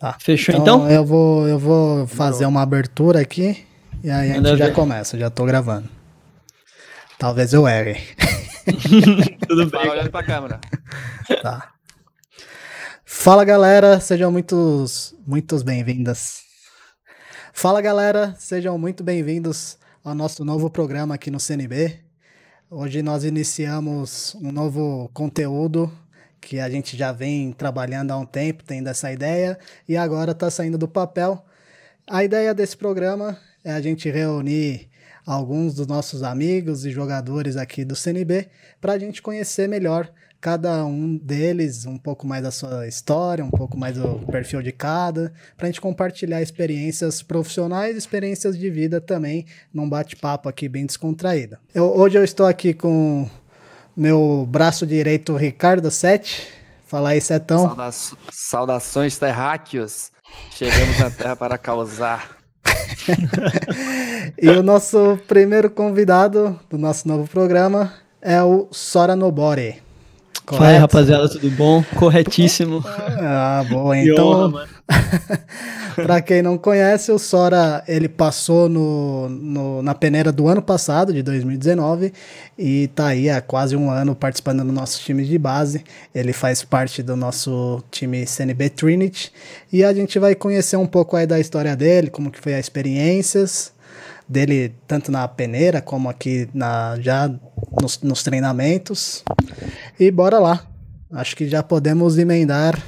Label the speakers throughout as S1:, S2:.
S1: Tá. Fechou então, então? Eu vou, eu vou fazer uma abertura aqui e aí a gente já começa, já tô gravando. Talvez eu erre.
S2: Tudo tá bem. Fala olhando pra câmera. Tá.
S1: Fala galera, sejam muitos, muitos bem-vindas. Fala galera, sejam muito bem-vindos ao nosso novo programa aqui no CNB. Hoje nós iniciamos um novo conteúdo que a gente já vem trabalhando há um tempo, tendo essa ideia, e agora está saindo do papel. A ideia desse programa é a gente reunir alguns dos nossos amigos e jogadores aqui do CNB para a gente conhecer melhor cada um deles, um pouco mais da sua história, um pouco mais do perfil de cada, para a gente compartilhar experiências profissionais, experiências de vida também, num bate-papo aqui bem descontraído. Eu, hoje eu estou aqui com meu braço direito Ricardo Sete. Fala aí, Setão.
S2: Sauda saudações, terráqueos. Chegamos na Terra para causar.
S1: e o nosso primeiro convidado do nosso novo programa é o Sora Nobore. Correto. Fala,
S3: rapaziada, tudo bom? Corretíssimo. ah, boa. Então,
S1: para quem não conhece, o Sora ele passou no, no, na peneira do ano passado, de 2019, e tá aí há quase um ano participando do nosso time de base. Ele faz parte do nosso time CNB Trinity e a gente vai conhecer um pouco aí da história dele, como que foi a experiências dele tanto na peneira como aqui na já nos, nos treinamentos. E bora lá. Acho que já podemos emendar.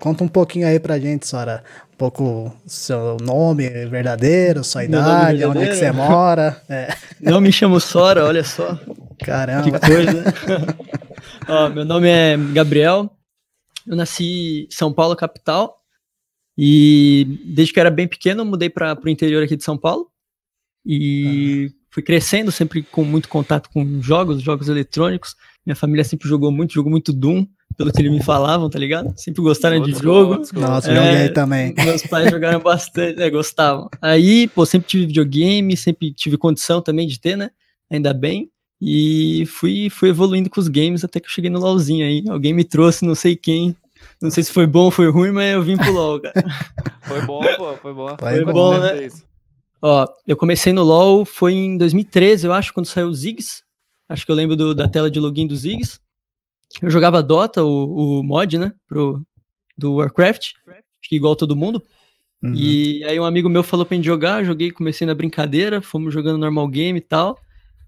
S1: Conta um pouquinho aí pra gente, Sora. Um pouco seu nome verdadeiro, sua idade, verdadeiro. onde é que você mora.
S3: É. Não me chamo Sora, olha só. Caramba. Que coisa. Ó, meu nome é Gabriel, eu nasci em São Paulo, capital, e desde que eu era bem pequeno eu mudei para o interior aqui de São Paulo. E fui crescendo sempre com muito contato com jogos, jogos eletrônicos. Minha família sempre jogou muito, jogou muito Doom, pelo que eles me falavam, tá ligado? Sempre gostaram de jogo. Outro, Nossa, é, joguei também. Meus pais jogaram bastante, né, gostavam. Aí, pô, sempre tive videogame, sempre tive condição também de ter, né? Ainda bem. E fui, fui evoluindo com os games até que eu cheguei no LOLzinho aí. Alguém me trouxe, não sei quem, não sei se foi bom ou foi ruim, mas eu vim pro LOL, cara.
S2: Foi bom, pô, foi bom. Foi, foi bom, bom, né? né?
S3: Ó, eu comecei no LoL, foi em 2013, eu acho, quando saiu o Ziggs. Acho que eu lembro do, da tela de login do Ziggs. Eu jogava Dota, o, o mod, né, pro, do Warcraft, acho que igual todo mundo. Uhum. E aí um amigo meu falou pra gente jogar, joguei, comecei na brincadeira, fomos jogando normal game e tal.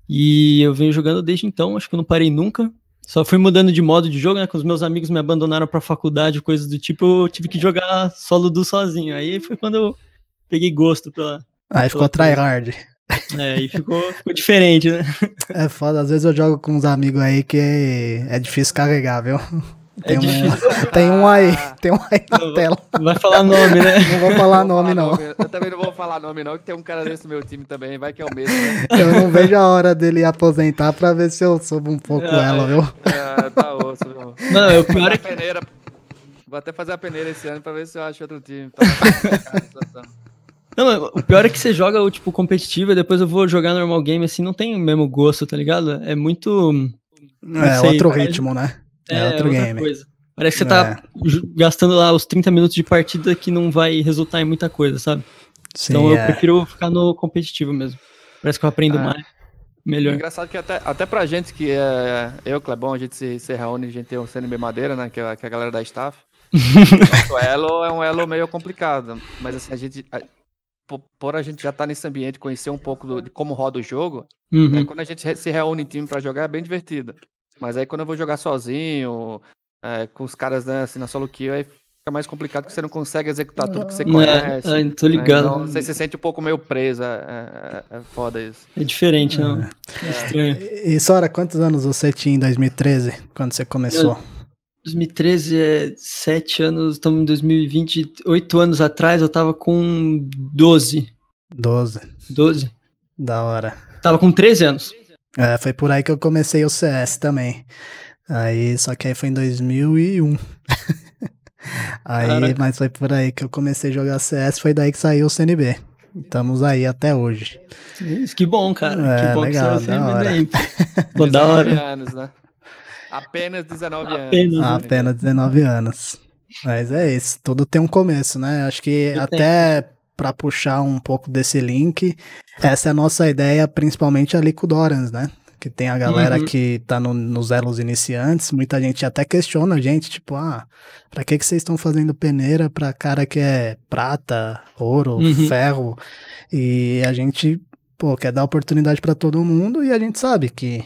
S3: E eu venho jogando desde então, acho que eu não parei nunca. Só fui mudando de modo de jogo, né? Quando os meus amigos me abandonaram pra faculdade, coisas do tipo, eu tive que jogar solo do sozinho. Aí foi quando eu peguei gosto pela, Aí ficou tryhard. É, e
S1: ficou, ficou diferente, né? É foda, às vezes eu jogo com uns amigos aí que é difícil carregar, viu? É tem, é um, tem um aí, tem um aí na não, tela. Não vai falar nome, né? Não vou falar, não nome, falar não. Nome.
S2: Eu também não vou falar nome, não, que tem um cara desse no meu time também, vai que é o mesmo. Né? Eu não vejo
S1: a hora dele aposentar pra ver se eu subo um pouco é, ela, viu?
S2: É, tá osso, viu? Não, eu quero é que... Peneira, vou até fazer a peneira esse ano pra ver se eu acho outro time. Pra... Tá
S3: Não, o pior é que você joga o tipo competitivo e depois eu vou jogar normal game assim, não tem o mesmo gosto, tá ligado? É muito. É sei, outro parece... ritmo, né? É, é outro game. Coisa. Parece que você tá é. gastando lá os 30 minutos de partida que não vai resultar em muita coisa, sabe? Sim, então eu é. prefiro ficar no competitivo mesmo. Parece que eu aprendo é. mais.
S2: Melhor. É engraçado que até, até pra gente que é. Eu, Clebão, a gente se, se reúne, a gente tem o CNB Madeira, né? Que é, que é a galera da staff. o elo é um elo meio complicado. Mas assim, a gente. A, por a gente já estar tá nesse ambiente, conhecer um pouco do, de como roda o jogo, uhum. É, quando a gente se reúne em time para jogar é bem divertido. Mas aí quando eu vou jogar sozinho, é, com os caras né, assim, na solo queue, aí fica mais complicado porque você não consegue executar tudo que você conhece. É, ah, tô né? ligado. Né? Então, você se sente um pouco meio preso. É, é, é, é foda isso.
S1: É diferente, não? É. é estranho. E, Sora, quantos anos você tinha em 2013, quando você começou? Eu...
S3: 2013 é sete anos, estamos em 2020, oito anos atrás eu tava com 12. 12. 12. Da hora. Tava com 13 anos.
S1: É, foi por aí que eu comecei o CS também. Aí, só que aí foi em 2001. aí, Caraca. mas foi por aí que eu comecei a jogar CS, foi daí que saiu o CNB. Estamos aí até hoje.
S3: Isso, que bom, cara.
S1: É, que bom legal, que saiu o CNB. da hora. Pô, da hora.
S2: Anos, né? Apenas 19 anos. Apenas
S1: 19 ah, anos. Mas é isso, tudo tem um começo, né? Acho que e até para puxar um pouco desse link, essa é a nossa ideia, principalmente ali com o Dorans, né? Que tem a galera uhum. que tá no, nos elos iniciantes, muita gente até questiona a gente, tipo, ah, pra que, que vocês estão fazendo peneira pra cara que é prata, ouro, uhum. ferro? E a gente, pô, quer dar oportunidade para todo mundo e a gente sabe que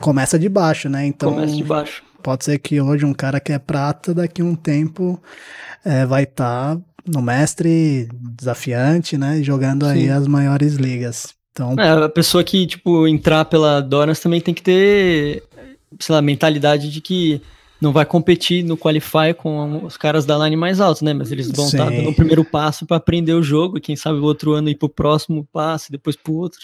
S1: começa de baixo, né? Então, começa de baixo. Pode ser que hoje um cara que é prata, daqui a um tempo é, vai estar tá no mestre desafiante, né? Jogando Sim. aí as maiores ligas. Então...
S3: É, a pessoa que, tipo, entrar pela Dornas também tem que ter, sei lá, mentalidade de que não vai competir no Qualify com os caras da line mais alto, né? Mas eles vão estar tá dando o primeiro passo para aprender o jogo. e Quem sabe o outro ano ir pro próximo passo, depois pro outro.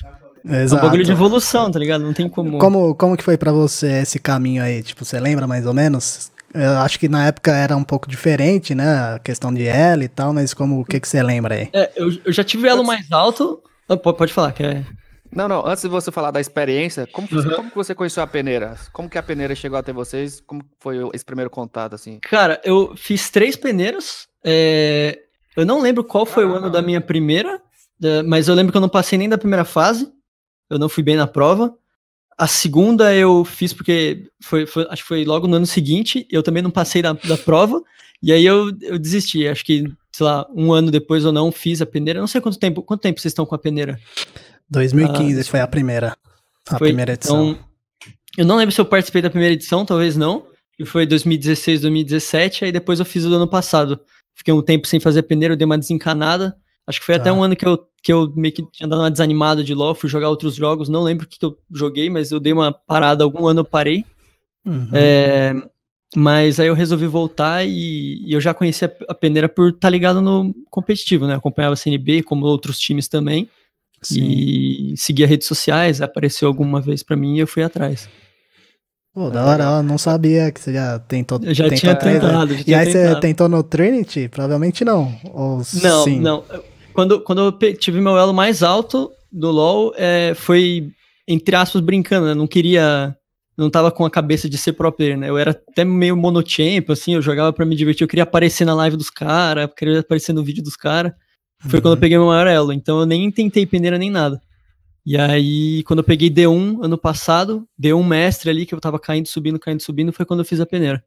S1: Exato. É, é um bagulho de
S3: evolução, tá ligado? Não tem como. Como,
S1: como que foi para você esse caminho aí? Tipo, você lembra mais ou menos? É, eu acho que na época era um pouco diferente, né? A questão de elo e tal, mas como o que, que você lembra aí?
S2: É, eu, eu já tive elo mais alto.
S3: Oh, pode falar, que é.
S2: Não, não, antes de você falar da experiência, como, uhum. como que você conheceu a peneira? Como que a peneira chegou até vocês? Como foi esse primeiro contato, assim?
S3: Cara, eu fiz três peneiras. É... Eu não lembro qual foi ah, o ano não. da minha primeira, mas eu lembro que eu não passei nem da primeira fase eu não fui bem na prova. A segunda eu fiz porque foi, foi acho que foi logo no ano seguinte, eu também não passei da, da prova, e aí eu, eu desisti. Acho que, sei lá, um ano depois ou não fiz a peneira. não sei quanto tempo. Quanto tempo vocês estão com a peneira? 2015 ah,
S1: foi a primeira. A foi, primeira edição.
S3: Então, eu não lembro se eu participei da primeira edição, talvez não. E foi 2016, 2017, aí depois eu fiz o ano passado. Fiquei um tempo sem fazer peneira, eu dei uma desencanada. Acho que foi tá. até um ano que eu, que eu meio que tinha dado uma desanimada de LoL, fui jogar outros jogos, não lembro o que, que eu joguei, mas eu dei uma parada, algum ano eu parei. Uhum. É, mas aí eu resolvi voltar e, e eu já conhecia a peneira por estar tá ligado no competitivo, né? acompanhava a CNB, como outros times também. Sim. E seguia redes sociais, apareceu alguma vez para mim e eu fui atrás.
S1: Pô, da hora, não sabia que você já tentou. Eu já tentou tinha né? tentado. Já e aí tentado. você tentou no Trinity? Provavelmente não. Ou não, sim. não
S3: quando, quando eu tive meu elo mais alto do LoL, é, foi, entre aspas, brincando, né? Não queria. Não tava com a cabeça de ser pro player, né? Eu era até meio monotempo assim, eu jogava para me divertir, eu queria aparecer na live dos caras, queria aparecer no vídeo dos caras. Foi uhum. quando eu uhum. peguei meu maior elo, então eu nem tentei peneira nem nada. E aí, quando eu peguei D1 ano passado, D1 mestre ali, que eu tava caindo, subindo, caindo, subindo, foi quando eu fiz a peneira.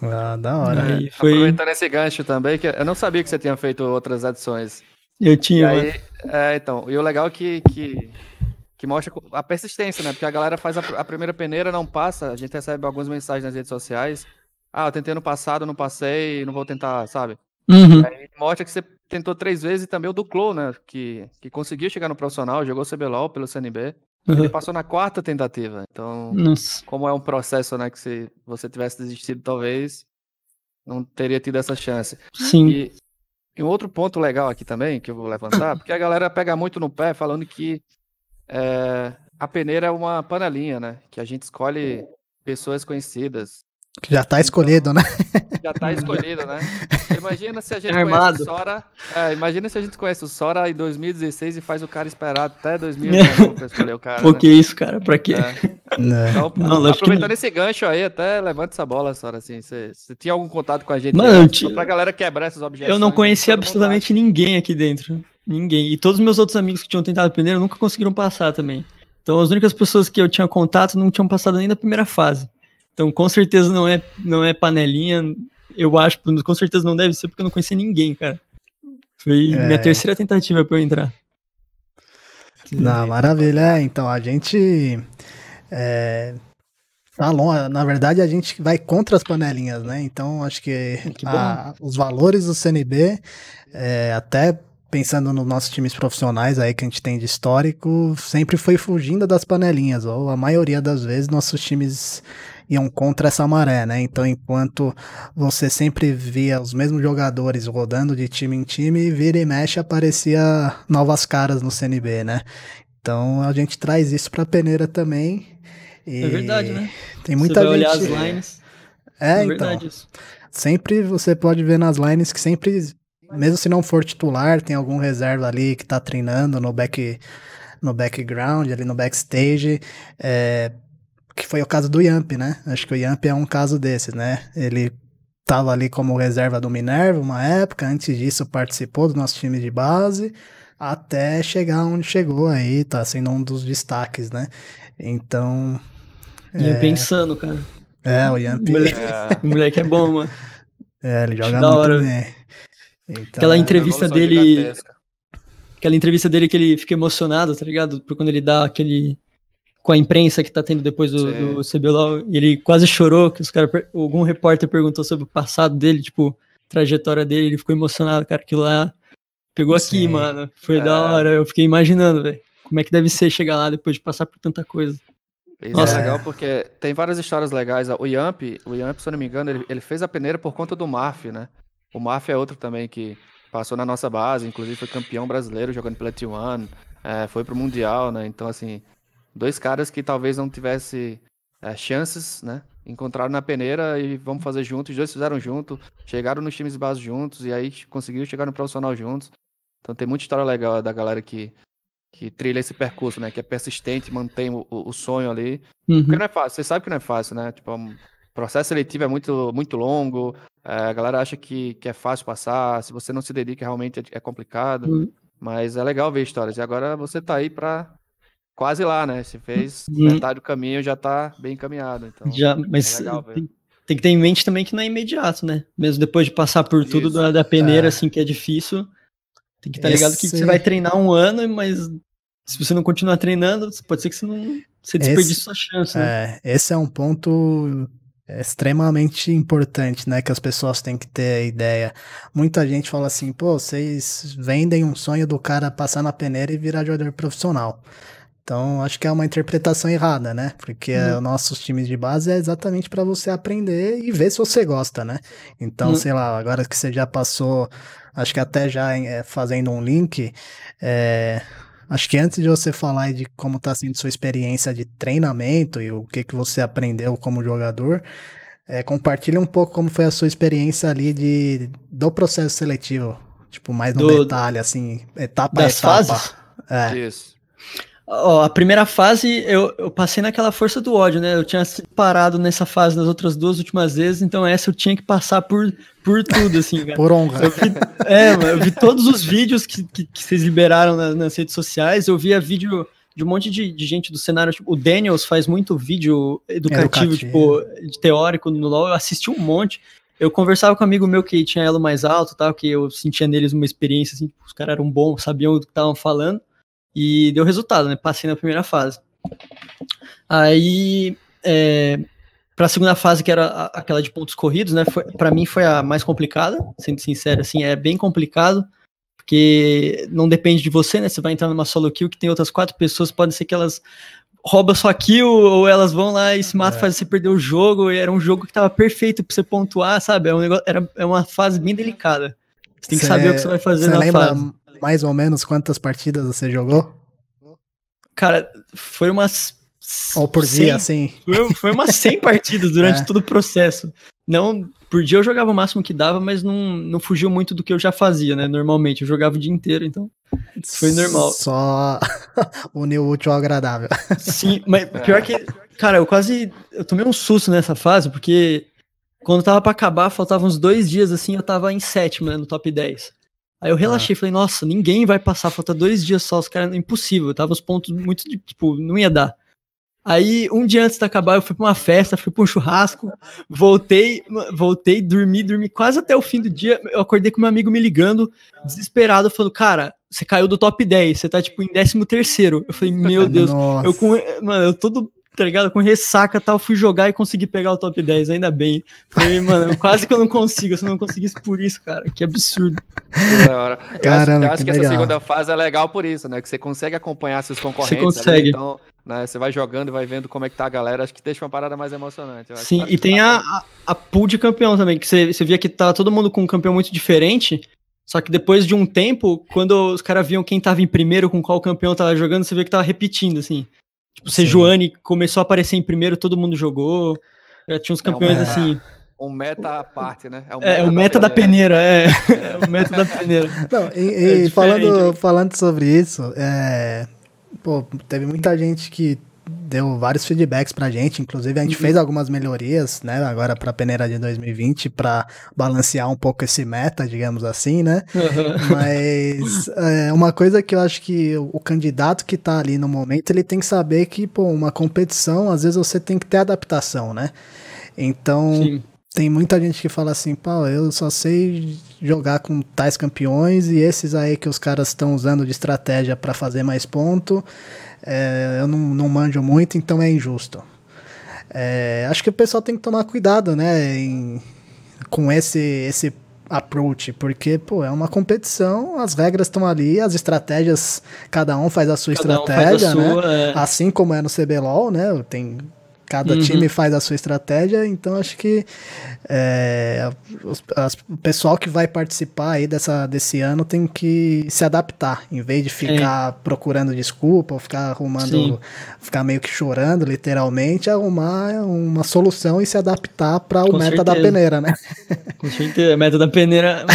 S3: Ah,
S2: da hora. E foi... Aproveitando esse gancho também, que eu não sabia que você tinha feito outras edições. Eu tinha, e aí, é, então, e o legal é que, que, que, mostra a persistência, né? Porque a galera faz a, a, primeira peneira, não passa, a gente recebe algumas mensagens nas redes sociais. Ah, eu tentei no passado, não passei, não vou tentar, sabe? Uhum. Aí mostra que você tentou três vezes e também o Duclo, né? Que, que conseguiu chegar no profissional, jogou CBLOL pelo CNB. Ele uhum. passou na quarta tentativa. Então, Nossa. como é um processo, né? Que se você tivesse desistido, talvez não teria tido essa chance. Sim. E, e um outro ponto legal aqui também que eu vou levantar, porque a galera pega muito no pé falando que é, a peneira é uma panelinha, né? Que a gente escolhe pessoas conhecidas
S1: já tá então, escolhido, então, né?
S2: Já tá escolhido, né? Imagina se a gente Armado. conhece o Sora. É, imagina se a gente conhece o Sora em 2016 e faz o cara esperar até 2019 pra escolher o cara. Pô, né? que isso, cara? Pra quê? É. Não. Né. Então, não, aproveitando esse gancho aí, até levanta essa bola, Sora. Assim, você, você tinha algum contato com a gente? Mano, né? Só pra galera quebrar esses objetos. Eu não né?
S3: conhecia absolutamente ninguém aqui dentro. Ninguém. E todos os meus outros amigos que tinham tentado aprender nunca conseguiram passar também. Então as únicas pessoas que eu tinha contato não tinham passado nem na primeira fase. Então, com certeza não é, não é panelinha. Eu acho, com certeza não deve ser, porque eu não conhecia ninguém, cara. Foi é. minha terceira tentativa para eu entrar.
S1: Na maravilha, é, então a gente é, tá longe. Na verdade, a gente vai contra as panelinhas, né? Então acho que, que a, os valores do CNB, é, até pensando nos nossos times profissionais aí que a gente tem de histórico, sempre foi fugindo das panelinhas, ou a maioria das vezes nossos times iam contra essa maré, né? Então, enquanto você sempre via os mesmos jogadores rodando de time em time, vira e mexe aparecia novas caras no CNB, né? Então, a gente traz isso para peneira também.
S2: é verdade, né?
S1: Tem muita você gente. Olhar as lines. É, é então. Isso. Sempre você pode ver nas lines que sempre mesmo se não for titular, tem algum reserva ali que tá treinando no back no background, ali no backstage, é, que foi o caso do Yamp, né? Acho que o Yamp é um caso desses, né? Ele estava ali como reserva do Minerva uma época, antes disso participou do nosso time de base, até chegar onde chegou aí, tá sendo um dos destaques, né? Então. Yamp é... é insano,
S3: cara. É, o Yamp. O moleque é, o moleque é bom, mano.
S1: É, ele joga da muito hora. bem.
S3: Então, Aquela é entrevista dele. Aquela entrevista dele que ele fica emocionado, tá ligado? Por quando ele dá aquele com a imprensa que tá tendo depois do, Sim. do CBLOL, ele quase chorou, que os cara, algum repórter perguntou sobre o passado dele, tipo, trajetória dele, ele ficou emocionado, cara, que lá pegou aqui, mano. Foi é. da hora, eu fiquei imaginando, velho. Como é que deve ser chegar lá depois de passar por tanta coisa. Nossa. é legal
S2: porque tem várias histórias legais. O Yamp, o Yamp, se eu não me engano, ele, ele fez a peneira por conta do Maf, né? O Maf é outro também que passou na nossa base, inclusive foi campeão brasileiro jogando pela T1, é, foi pro Mundial, né? Então, assim, Dois caras que talvez não tivesse é, chances, né? Encontraram na peneira e vamos fazer juntos. Os dois fizeram junto, chegaram nos times de base juntos e aí conseguiram chegar no profissional juntos. Então tem muita história legal da galera que, que trilha esse percurso, né? Que é persistente, mantém o, o sonho ali. Uhum. Porque não é fácil, você sabe que não é fácil, né? Tipo, o é processo seletivo é muito, muito longo, é, a galera acha que, que é fácil passar, se você não se dedica realmente é, é complicado. Uhum. Mas é legal ver histórias. E agora você tá aí para quase lá, né? Você fez e... Uhum. metade do caminho, já tá bem encaminhado. Então, já, mas é legal, tem,
S3: tem, que ter em mente também que não é imediato, né? Mesmo depois de passar por Isso. tudo da, da peneira, é. assim, que é difícil, tem que estar tá ligado que, você vai treinar um ano, mas se você não continuar treinando, pode ser que você não você desperdice esse, sua chance. Né? É, esse é um ponto
S1: extremamente importante, né? Que as pessoas têm que ter ideia. Muita gente fala assim, pô, vocês vendem um sonho do cara passar na peneira e virar jogador profissional. Então, acho que é uma interpretação errada, né? Porque hum. nossos times de base é exatamente para você aprender e ver se você gosta, né? Então, hum. sei lá, agora que você já passou, acho que até já é, fazendo um link, é, acho que antes de você falar de como está sendo sua experiência de treinamento e o que, que você aprendeu como jogador, é, compartilha um pouco como foi a sua experiência ali de, do processo
S3: seletivo. Tipo, mais no detalhe,
S1: assim, etapa a etapa. Fases? É. Isso.
S3: Ó, a primeira fase eu, eu, passei naquela força do ódio, né? Eu tinha parado nessa fase nas outras duas últimas vezes, então essa eu tinha que passar por, por tudo, assim, cara. Por honra. Eu vi, é, eu vi todos os vídeos que, que, que vocês liberaram nas, nas redes sociais, eu via vídeo de um monte de, de gente do cenário. Tipo, o Daniels faz muito vídeo educativo, educativo. tipo, teórico no LoL, eu assisti um monte. Eu conversava com um amigo meu que tinha elo mais alto, tal, que eu sentia neles uma experiência, assim, tipo, os caras eram bons, sabiam o que estavam falando. E deu resultado, né? Passei na primeira fase. Aí, é, para a segunda fase, que era aquela de pontos corridos, né? Para mim foi a mais complicada, sendo sincero, assim, é bem complicado, porque não depende de você, né? Você vai entrar numa solo kill que tem outras quatro pessoas, pode ser que elas roubam sua kill, ou elas vão lá e se matam, é. faz você perder o jogo, e era um jogo que tava perfeito para você pontuar, sabe? É um negócio, era, é uma fase bem delicada. Você tem que cê, saber o que você vai fazer na lembra, fase
S1: mais ou menos quantas partidas você jogou?
S3: Cara, foi umas. Ou por 100, dia, assim. Foi, foi umas 100 partidas durante é. todo o processo. Não, por dia eu jogava o máximo que dava, mas não, não fugiu muito do que eu já fazia, né? Normalmente, eu jogava o dia inteiro, então foi normal.
S1: Só unir o útil ao agradável.
S3: Sim, mas é. pior que, cara, eu quase, eu tomei um susto nessa fase, porque quando tava para acabar, faltavam uns dois dias, assim, eu tava em sétimo, né, no top 10. Aí eu relaxei, ah. falei, nossa, ninguém vai passar, falta dois dias só, os caras, é impossível, tava os pontos muito, tipo, não ia dar. Aí, um dia antes de acabar, eu fui pra uma festa, fui pra um churrasco, voltei, voltei, dormi, dormi quase até o fim do dia. Eu acordei com meu amigo me ligando, desesperado, falando, cara, você caiu do top 10, você tá, tipo, em 13 terceiro. Eu falei, meu Deus, Nossa. eu com... Mano, eu todo tá ligado? Com ressaca tal, fui jogar e consegui pegar o top 10, ainda bem. mano, quase que eu não consigo, se eu não conseguisse por isso, cara, que absurdo.
S2: Caramba, eu acho, eu acho que, que essa segunda fase é legal por isso, né? Que você consegue acompanhar seus concorrentes. Você consegue. Ali, então, né, você vai jogando e vai vendo como é que tá a galera, acho que deixa uma parada mais emocionante. Sim, e
S3: tem a, a, a pool de campeão também, que você, você via que tá todo mundo com um campeão muito diferente, só que depois de um tempo, quando os caras viam quem tava em primeiro, com qual campeão tava jogando, você vê que tava repetindo, assim. Tipo, Sejuani começou a aparecer em primeiro, todo mundo jogou. Já tinha uns é campeões é meta, assim.
S2: Um meta à parte, né? É o é, meta, é, o meta da, da peneira, é. é. o meta da peneira. Não, e, é e falando, né?
S1: falando sobre isso, é, pô, teve muita gente que deu vários feedbacks pra gente, inclusive a gente uhum. fez algumas melhorias, né, agora pra peneira de 2020, pra balancear um pouco esse meta, digamos assim, né?
S3: Uhum.
S1: Mas é, uma coisa que eu acho que o candidato que tá ali no momento, ele tem que saber que, pô, uma competição, às vezes você tem que ter adaptação, né? Então, Sim tem muita gente que fala assim, pau, eu só sei jogar com tais campeões e esses aí que os caras estão usando de estratégia para fazer mais ponto, é, eu não, não manjo muito, então é injusto. É, acho que o pessoal tem que tomar cuidado, né, em, com esse, esse approach, porque, pô, é uma competição, as regras estão ali, as estratégias, cada um faz a sua cada estratégia, um a né, sua, é... assim como é no CBLOL, né, tem Cada uhum. time faz a sua estratégia, então acho que é, os, as, o pessoal que vai participar aí dessa, desse ano tem que se adaptar, em vez de ficar procurando desculpa ou ficar arrumando, Sim. ficar meio que chorando, literalmente, arrumar uma solução e se adaptar para o meta certeza. da peneira, né?
S3: Com certeza, meta da peneira.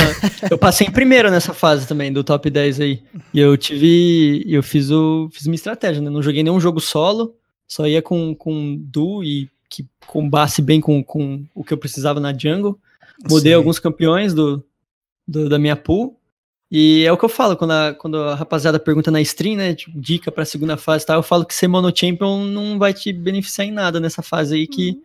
S3: eu passei em primeiro nessa fase também do top 10 aí. E eu tive. Eu fiz, o, fiz minha estratégia, né? Não joguei nenhum jogo solo. Só ia com, com du e que combasse bem com, com o que eu precisava na jungle. Mudei Sim. alguns campeões do, do, da minha pool. E é o que eu falo quando a, quando a rapaziada pergunta na stream, né? Tipo, dica pra segunda fase e tal. Eu falo que ser monochampion não vai te beneficiar em nada nessa fase aí que. Uhum.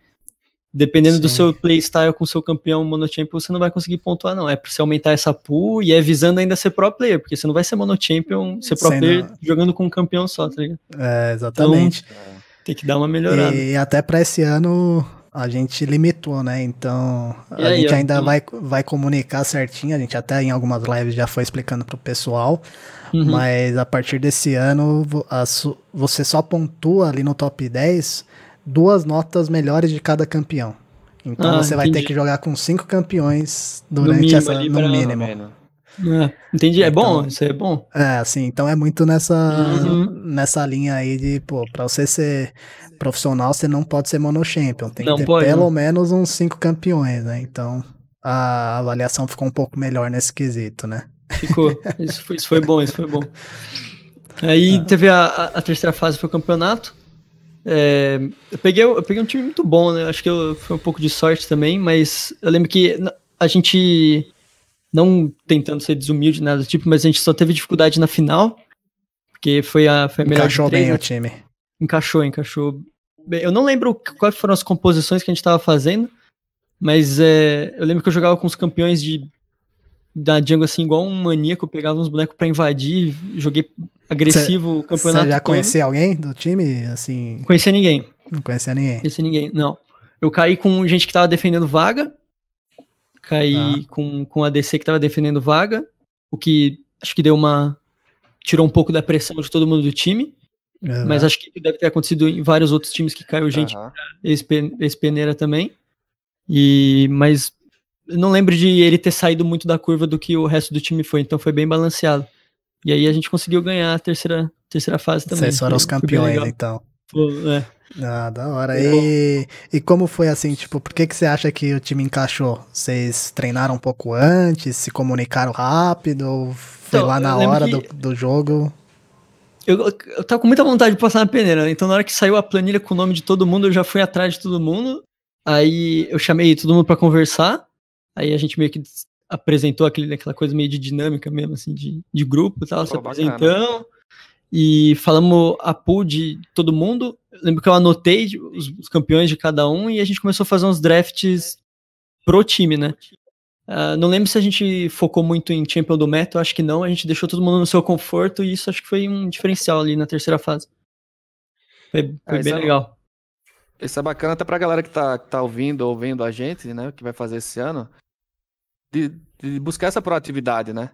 S3: Dependendo Sim. do seu playstyle com seu campeão monochampion, você não vai conseguir pontuar, não. É pra você aumentar essa pool e é visando ainda ser pro player, porque você não vai ser monochampion, uhum. ser pro Sem player jogando com um campeão só, tá ligado?
S1: É, exatamente. Então,
S3: tem que dar uma melhorada.
S1: E até para esse ano a gente limitou, né? Então e a aí, gente ainda então? vai, vai comunicar certinho. A gente até em algumas lives já foi explicando pro pessoal. Uhum. Mas a partir desse ano você só pontua ali no top 10 duas notas melhores de cada campeão. Então ah, você vai entendi. ter que jogar com cinco campeões durante no essa no mínimo. Né? É, entendi, é bom, então, isso é bom. É, assim, então é muito nessa, uhum. nessa linha aí de, pô, pra você ser profissional, você não pode ser monochampion, tem não que ter pode, pelo não. Né? menos uns cinco campeões, né? Então a avaliação ficou um pouco melhor nesse quesito,
S3: né? Ficou, isso foi, isso foi bom, isso foi bom. Aí ah. teve a, a, terceira fase, foi o campeonato. É, eu, peguei, eu peguei um time muito bom, né? Acho que eu, foi um pouco de sorte também, mas eu lembro que a gente não tentando ser desumilde, nada do tipo, mas a gente só teve dificuldade na final, porque foi a, foi a melhor Encaixou bem o né? time. Encaixou, encaixou. Eu não lembro quais foram as composições que a gente estava fazendo, mas é, eu lembro que eu jogava com os campeões de da jungle assim, igual um maníaco, eu pegava uns bonecos para invadir, joguei agressivo cê, o campeonato. Você já conhecia
S1: alguém do time? Assim...
S3: Conhecia ninguém. Não conhecia ninguém. Conhecia ninguém, não. Eu caí com gente que tava defendendo vaga, cair ah. Tá. com, com a DC que estava defendendo vaga, o que acho que deu uma. tirou um pouco da pressão de todo mundo do time. Mas acho que deve ter acontecido em vários outros times que caiu gente uhum. esse peneira também. E, mas não lembro de ele ter saído muito da curva do que o resto do time foi, então foi bem balanceado. E aí a gente conseguiu ganhar a terceira, terceira fase também. Vocês foram os campeões,
S1: então. Foi, é. Ah, da hora. E, e como foi assim, tipo, por que, que você acha que o time encaixou? Vocês treinaram um pouco antes, se comunicaram rápido, ou foi então, lá na hora do, do jogo?
S3: Eu, eu tava com muita vontade de passar na peneira, então na hora que saiu a planilha com o nome de todo mundo, eu já fui atrás de todo mundo. Aí eu chamei todo mundo para conversar. Aí a gente meio que apresentou aquele, aquela coisa meio de dinâmica mesmo, assim, de, de grupo e tal, Pô, se apresentando. Bacana e falamos a pool de todo mundo. Lembro que eu anotei os, os, campeões de cada um e a gente começou a fazer uns drafts pro time, né? Uh, não lembro se a gente focou muito em champion do meta, acho que não. A gente deixou todo mundo no seu conforto e isso acho que foi um diferencial ali na terceira fase. Foi, foi é, bem é, legal.
S2: Isso é bacana até pra galera que tá, que tá ouvindo ouvindo a gente, né? Que vai fazer esse ano. De, de buscar essa proatividade, né?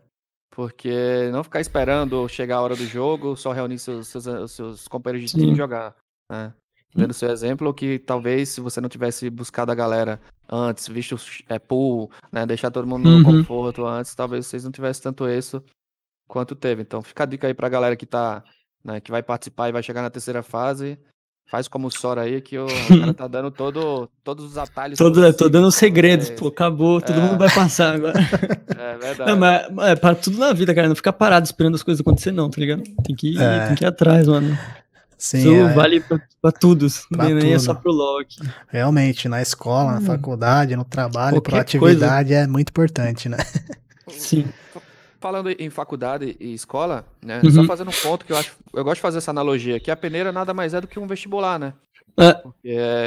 S2: Porque não ficar esperando chegar a hora do jogo, só reunir seus, seus, seus companheiros de time e jogar. Né? Vendo seu exemplo, que talvez se você não tivesse buscado a galera antes, visto é, pool, né? deixar todo mundo no uhum. conforto antes, talvez vocês não tivessem tanto isso quanto teve. Então fica a dica aí pra galera que tá, né, que vai participar e vai chegar na terceira fase, Faz como o Sora aí, que o cara tá dando todo, todos os atalhos. Todo, é,
S3: tô dando segredos, pô, acabou, todo é. mundo vai passar
S2: agora. É verdade. Não, mas
S3: é para tudo na vida, cara, não ficar parado esperando as coisas acontecer, não, tá ligado? Tem que ir, é. tem que ir atrás, mano.
S1: Sim, Isso é. vale pra, pra tudo,
S3: pra nem tudo. é só pro Loki.
S1: Realmente, na escola, hum. na faculdade, no trabalho, Qualquer pra atividade coisa. é muito importante, né? Sim
S2: falando em faculdade e escola, né? Uhum. Só fazendo um ponto que eu acho. Eu gosto de fazer essa analogia, que a peneira nada mais é do que um vestibular, né? É.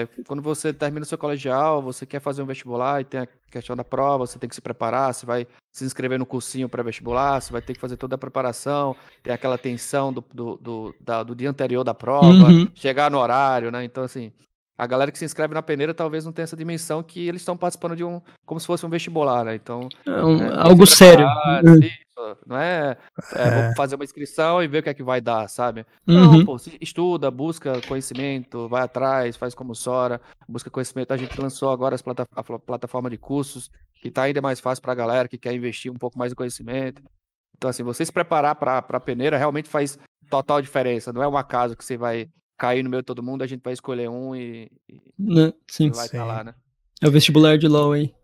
S2: é. quando você termina o seu colegial, você quer fazer um vestibular e tem a questão da prova, você tem que se preparar, você vai se inscrever no cursinho pré-vestibular, você vai ter que fazer toda a preparação, tem aquela tensão do, do, do, da, do dia anterior da prova, uhum. chegar no horário, né? Então, assim, a galera que se inscreve na peneira talvez não tenha essa dimensão que eles estão participando de um. como se fosse um vestibular, né? Então. É um, é, algo sério. Hum. não é, é, Vou é. fazer uma inscrição e ver o que é que vai dar, sabe? Não, uhum. pô, estuda, busca conhecimento, vai atrás, faz como Sora, busca conhecimento. A gente lançou agora as plata a plataforma de cursos, que está ainda mais fácil para a galera que quer investir um pouco mais em conhecimento. Então, assim, você se preparar para a peneira realmente faz total diferença. Não é um acaso que você vai cair no meio de todo mundo, a gente vai escolher um e,
S3: e né, sim, vai estar tá lá, né? É o vestibular de LOL é hein?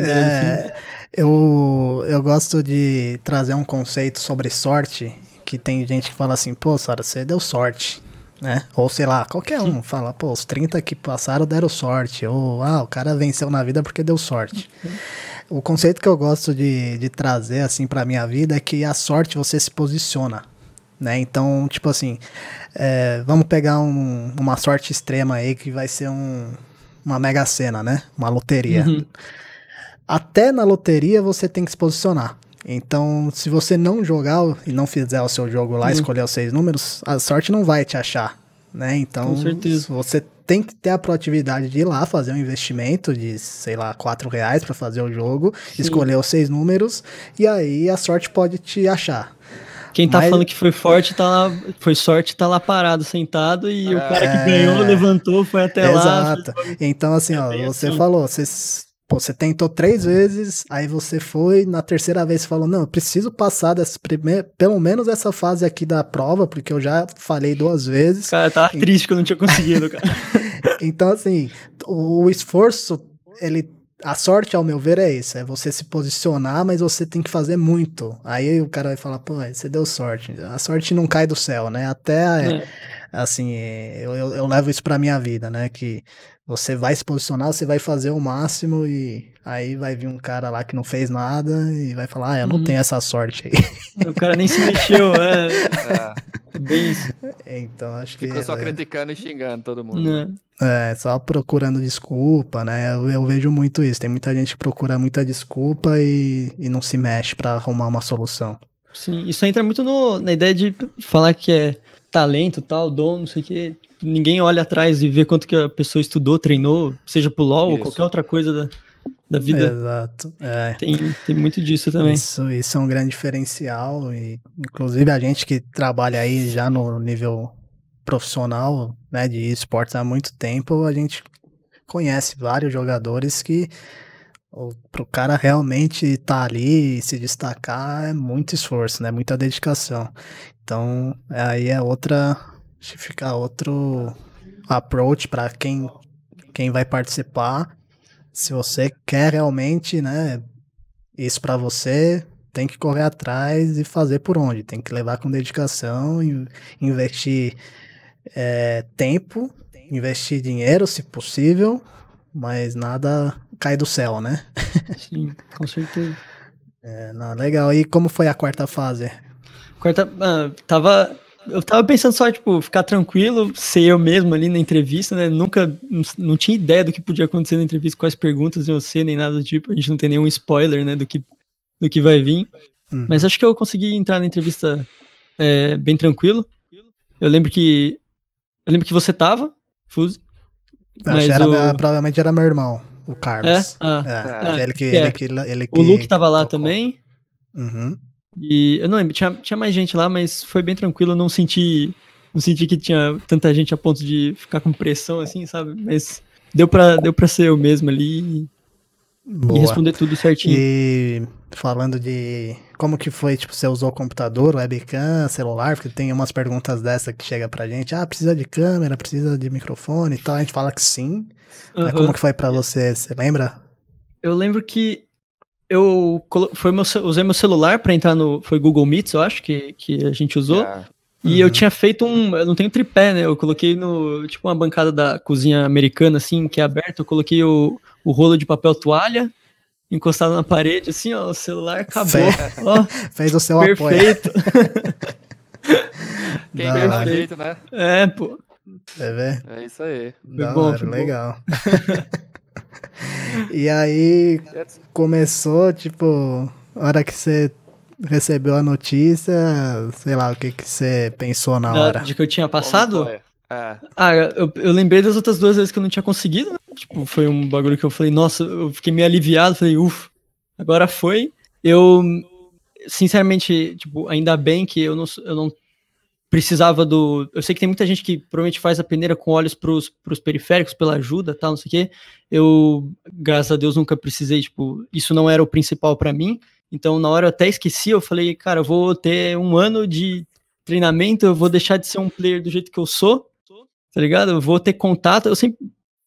S2: É,
S3: eu, eu gosto
S1: de trazer um conceito sobre sorte, que tem gente que fala assim, pô, Sara, você deu sorte, né? Ou sei lá, qualquer um fala, pô, os 30 que passaram deram sorte, ou ah, o cara venceu na vida porque deu sorte. Uhum. O conceito que eu gosto de, de trazer assim para minha vida é que a sorte você se posiciona né? Então, tipo assim, é, vamos pegar um, uma sorte extrema aí que vai ser um, uma mega cena, né? Uma loteria. Uhum. Até na loteria você tem que se posicionar. Então, se você não jogar e não fizer o seu jogo lá, uhum. escolher os seis números, a sorte não vai te achar, né? Então, você tem que ter a proatividade de ir lá fazer um investimento de, sei lá, quatro reais para fazer o jogo, Sim. escolher os seis números e aí a sorte pode te achar.
S3: Quem tá Mas... falando que foi forte, tá lá, foi sorte, tá lá parado, sentado, e é... o cara que é. ganhou
S1: levantou, foi até Exato. lá. Exato. Então, assim, ó, é você assim. falou, você, pô, você tentou três vezes, aí você foi, na terceira vez você falou, não, eu preciso passar dessa primeira, pelo menos essa fase aqui da prova, porque eu já falei duas
S3: vezes. Cara, eu tava e... triste que eu não tinha conseguido, cara.
S1: então, assim, o esforço, ele a sorte, ao meu ver, é isso. É você se posicionar, mas você tem que fazer muito. Aí o cara vai falar, pô, você deu sorte. A sorte não cai do céu, né? Até a, é assim, eh, eu, eu, eu levo isso pra minha vida, né? Que você vai se posicionar, você vai fazer o máximo e aí vai vir um cara lá que não fez nada e vai falar, ah, eu não uhum. tenho essa sorte aí. O cara nem se mexeu, né? é. Bem isso.
S2: Então, acho Fica que... Fica só é, é, criticando e xingando todo mundo. Né.
S1: né? É, só procurando desculpa, né? Eu, eu, vejo muito isso. Tem muita gente que procura muita desculpa e, e não se mexe para arrumar
S3: uma solução. Sim, isso entra muito no, na ideia de falar que é talento, tal, dom, não sei o quê. Ninguém olha atrás e vê quanto que a pessoa estudou, treinou, seja pro LOL isso. ou qualquer outra coisa da, da vida. Exato. É. Tem, tem muito disso também. Isso, isso
S1: é um grande diferencial. E, inclusive, a gente que trabalha aí já no nível profissional né, de esportes há muito tempo, a gente conhece vários jogadores que para o cara realmente estar tá ali e se destacar é muito esforço, né? Muita dedicação. Então, aí é outra. Fica outro approach para quem, quem vai participar. Se você quer realmente, né? Isso para você, tem que correr atrás e fazer por onde. Tem que levar com dedicação, investir é, tempo, investir dinheiro, se possível, mas nada cai do céu, né? Sim, com certeza. É, não, legal. E como foi a quarta fase?
S3: Quarta, ah, tava, eu tava pensando só, tipo, ficar tranquilo, ser eu mesmo ali na entrevista, né? Nunca, não tinha ideia do que podia acontecer na entrevista, quais perguntas iam ser, nem nada do tipo. A gente não tem nenhum spoiler, né, do que, do que vai vir. Uhum. Mas acho que eu consegui entrar na entrevista é, bem tranquilo. Eu lembro que, eu lembro que você tava, Fuso. Mas era,
S1: Provavelmente era meu irmão o Carlos. É? é ah, é, é, ele que, ele que, ele é. que, O Luke
S3: tava lá tocou. também. Uhum. E eu não lembro, tinha, tinha mais gente lá, mas foi bem tranquilo, eu não senti. Não senti que tinha tanta gente a ponto de ficar com pressão, assim, sabe? Mas deu pra, deu pra ser eu mesmo ali Boa. e responder tudo certinho. E falando de
S1: como que foi, tipo, você usou o computador, webcam, celular, porque tem umas perguntas dessa que chega pra gente, ah, precisa de câmera, precisa de microfone e tal, a gente fala que sim, Uhum. Como é que foi para você? Você lembra?
S3: Eu lembro que eu foi meu, usei meu celular para entrar no. Foi Google Meets, eu acho, que, que a gente usou. Yeah. E uhum. eu tinha feito um. Eu não tenho tripé, né? Eu coloquei no. Tipo uma bancada da cozinha americana, assim, que é aberta. Eu coloquei o, o rolo de papel toalha encostado na parede, assim, ó. O celular acabou.
S1: Ó, Fez o seu perfeito.
S2: apoio. perfeito. Quem né? É, pô. É, ver? é isso aí. Da bom, legal.
S1: e aí começou, tipo, a hora que você recebeu a notícia, sei lá, o que, que você pensou na hora? De que eu
S3: tinha passado? É. Ah, eu, eu lembrei das outras duas vezes que eu não tinha conseguido, né? Tipo, foi um bagulho que eu falei, nossa, eu fiquei meio aliviado, falei, ufa, agora foi. Eu, sinceramente, tipo, ainda bem que eu não, eu não precisava do. Eu sei que tem muita gente que provavelmente faz a peneira com olhos para os periféricos, pela ajuda, tal, não sei o quê. Eu, graças a Deus, nunca precisei, tipo, isso não era o principal para mim. Então, na hora eu até esqueci, eu falei, cara, eu vou ter um ano de treinamento, eu vou deixar de ser um player do jeito que eu sou, tá ligado? Eu vou ter contato. Eu sempre.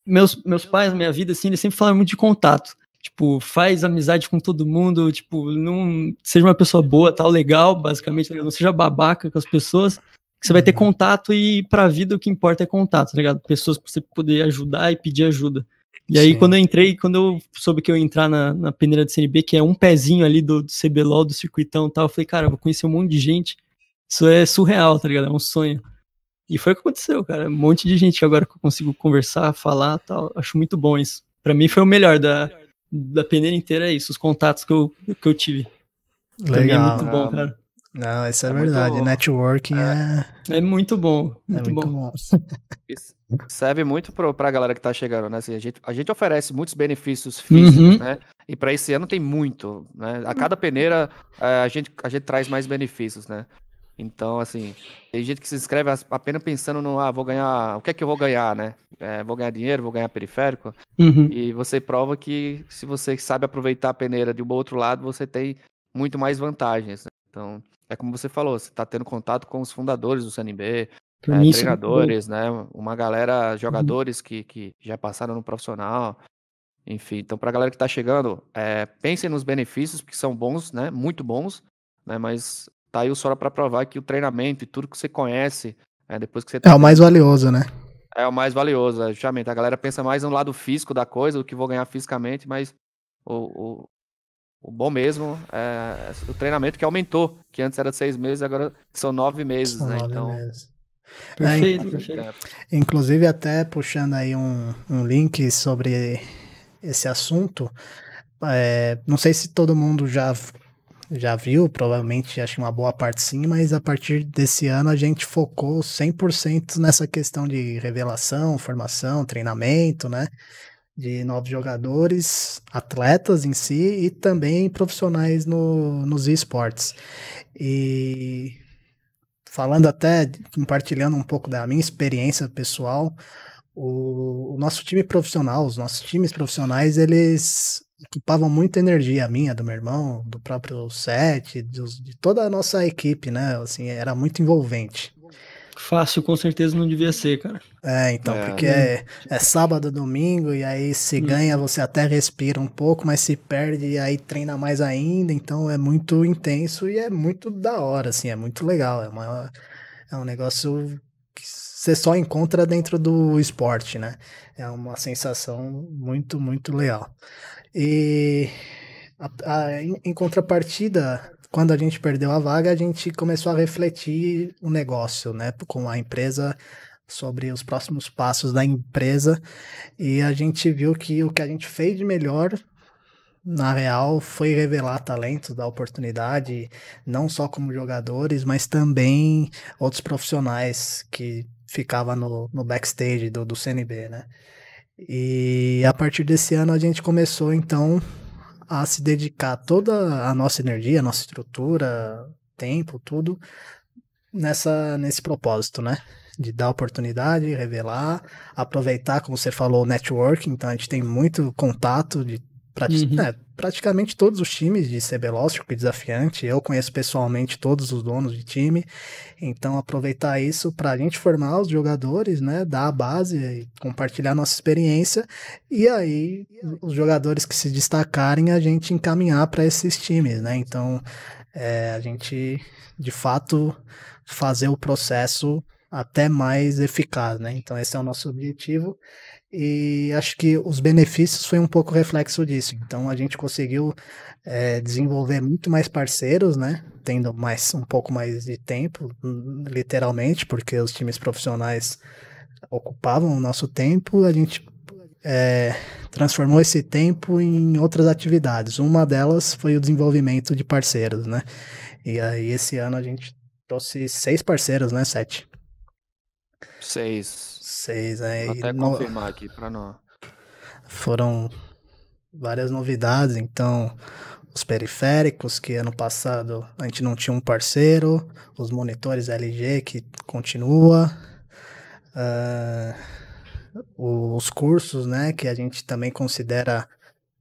S3: Meus, meus pais, minha vida, assim, eles sempre falaram muito de contato tipo, faz amizade com todo mundo, tipo, não seja uma pessoa boa, tal, legal, basicamente, né? não seja babaca com as pessoas, que você vai ter uhum. contato e pra vida o que importa é contato, tá ligado? Pessoas pra você poder ajudar e pedir ajuda. E aí, Sim. quando eu entrei, quando eu soube que eu ia entrar na, na peneira do CNB, que é um pezinho ali do, do CBLOL, do circuitão e tal, eu falei, cara, eu vou conhecer um monte de gente, isso é surreal, tá ligado? É um sonho. E foi o que aconteceu, cara. Um monte de gente agora que eu consigo conversar, falar tal. Acho muito bom isso. Pra mim foi o melhor da, da peneira inteira é isso, os contatos que eu, que eu tive. É
S1: Legal. É muito bom, cara. Não, isso é, é verdade. Networking é...
S3: é. É muito bom. É muito, é muito
S2: bom. bom. serve muito para a galera que está chegando, né? Assim, a, gente, a gente oferece muitos benefícios uhum. físicos, uhum. né? E para esse ano tem muito, né? A cada peneira eh, a gente, a gente traz mais benefícios, né? Então, assim, tem gente que se inscreve apenas pensando no, ah, vou ganhar, o que é que eu vou ganhar, né? É, vou ganhar dinheiro, vou ganhar periférico. Uhum. E você prova que se você sabe aproveitar a peneira de um outro lado, você tem muito mais vantagens, né? Então, é como você falou, você está tendo contato com os fundadores do CNB, é, né? treinadores, né? Uma galera, uhum. jogadores uhum. que, que já passaram no profissional. Enfim, então para a galera que está chegando, é, pensem nos benefícios, que são bons, né? Muito bons, né? Mas Tá aí o Sora para provar que o treinamento e tudo que você conhece, é, depois que você... É tá o mais valioso, né? É o mais valioso, é, justamente. A galera pensa mais no lado físico da coisa, o que vou ganhar fisicamente, mas o, o, o bom mesmo é o treinamento que aumentou, que antes era seis meses, agora são nove meses, são né? Nove então... Meses. Perfeito, é, perfeito.
S1: Inclusive, até puxando aí um, um link sobre esse assunto, é, não sei se todo mundo já já viu, provavelmente acho que uma boa parte sim, mas a partir desse ano a gente focou 100% nessa questão de revelação, formação, treinamento, né? De novos jogadores, atletas em si e também profissionais no, nos esportes. E falando até, compartilhando um pouco da minha experiência pessoal, o, o nosso time profissional, os nossos times profissionais, eles ocupavam muita energia minha, do meu irmão, do próprio set, de, de toda a nossa equipe, né? Assim, era muito envolvente. Fácil, com certeza
S3: não devia ser, cara. É, então, é, porque né? é,
S1: é, sábado, domingo, e aí se hum. ganha, você até respira um pouco, mas se perde, e aí treina mais ainda, então é muito intenso e é muito da hora, assim, é muito legal. É, uma, é um negócio que você só encontra dentro do esporte, né? É uma sensação muito, muito legal. E a, a, em, em contrapartida, quando a gente perdeu a vaga, a gente começou a refletir o negócio, né, com a empresa sobre os próximos passos da empresa e a gente viu que o que a gente fez de melhor na real foi revelar talentos, dar oportunidade, não só como jogadores, mas também outros profissionais que ficavam no, no backstage do, do CNB, né? E a partir desse ano a gente começou então a se dedicar toda a nossa energia, a nossa estrutura, tempo, tudo nessa nesse propósito, né? De dar oportunidade, revelar, aproveitar, como você falou, o networking. Então a gente tem muito contato de uhum. né, praticamente todos os times de CBLOL, e é desafiante. Eu conheço pessoalmente todos os donos de time. Então, aproveitar isso para a gente formar os jogadores, né? Dar a base e compartilhar nossa experiência. E aí, os jogadores que se destacarem, a gente encaminhar para esses times, né? Então, é, a gente, de fato, fazer o processo até mais eficaz, né? Então, esse é o nosso objetivo e acho que os benefícios foi um pouco reflexo disso. Então a gente conseguiu é, desenvolver muito mais parceiros, né? Tendo mais um pouco mais de tempo, literalmente, porque os times profissionais ocupavam o nosso tempo. A gente é, transformou esse tempo em outras atividades. Uma delas foi o desenvolvimento de parceiros, né? E aí esse ano a gente trouxe seis parceiros, né? Sete.
S2: Seis. 6, Vou né? até no... confirmar aqui para não.
S1: Foram várias novidades, então os periféricos, que ano passado a gente não tinha um parceiro, os monitores LG que continua, uh, os cursos, né, que a gente também considera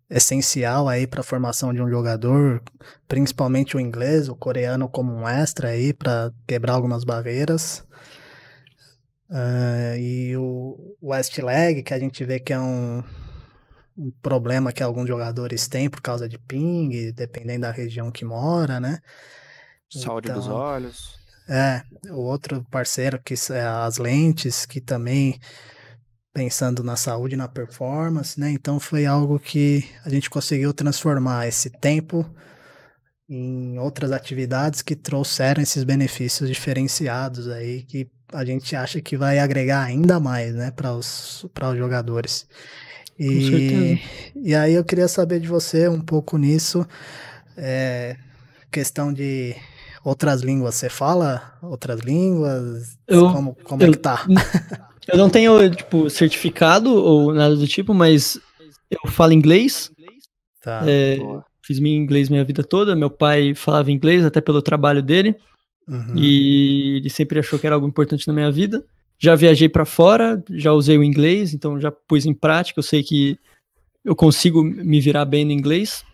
S1: essencial aí para a formação de um jogador, principalmente o inglês, o coreano como um extra aí para quebrar algumas barreiras. Uh, e o West Leg, que a gente vê que é um, um problema que alguns jogadores têm por causa de ping, dependendo da região que mora, né?
S2: Saúde então, dos olhos.
S1: É, o outro parceiro que é as lentes, que também pensando na saúde, na performance, né? Então foi algo que a gente conseguiu transformar esse tempo em outras atividades que trouxeram esses benefícios diferenciados aí que a gente acha que vai agregar ainda mais, né, para os, os jogadores. E, e aí eu queria saber de você um pouco nisso, é, questão de outras línguas. Você fala outras línguas? Eu, como como é eu, é que tá?
S3: Eu não tenho, tipo, certificado ou nada do tipo, mas eu falo inglês. Tá, é, fiz meu inglês minha vida toda. Meu pai falava inglês, até pelo trabalho dele. Uhum. E ele sempre achou que era algo importante na minha vida. Já viajei para fora, já usei o inglês, então já pus em prática. Eu sei que eu consigo me virar bem no inglês.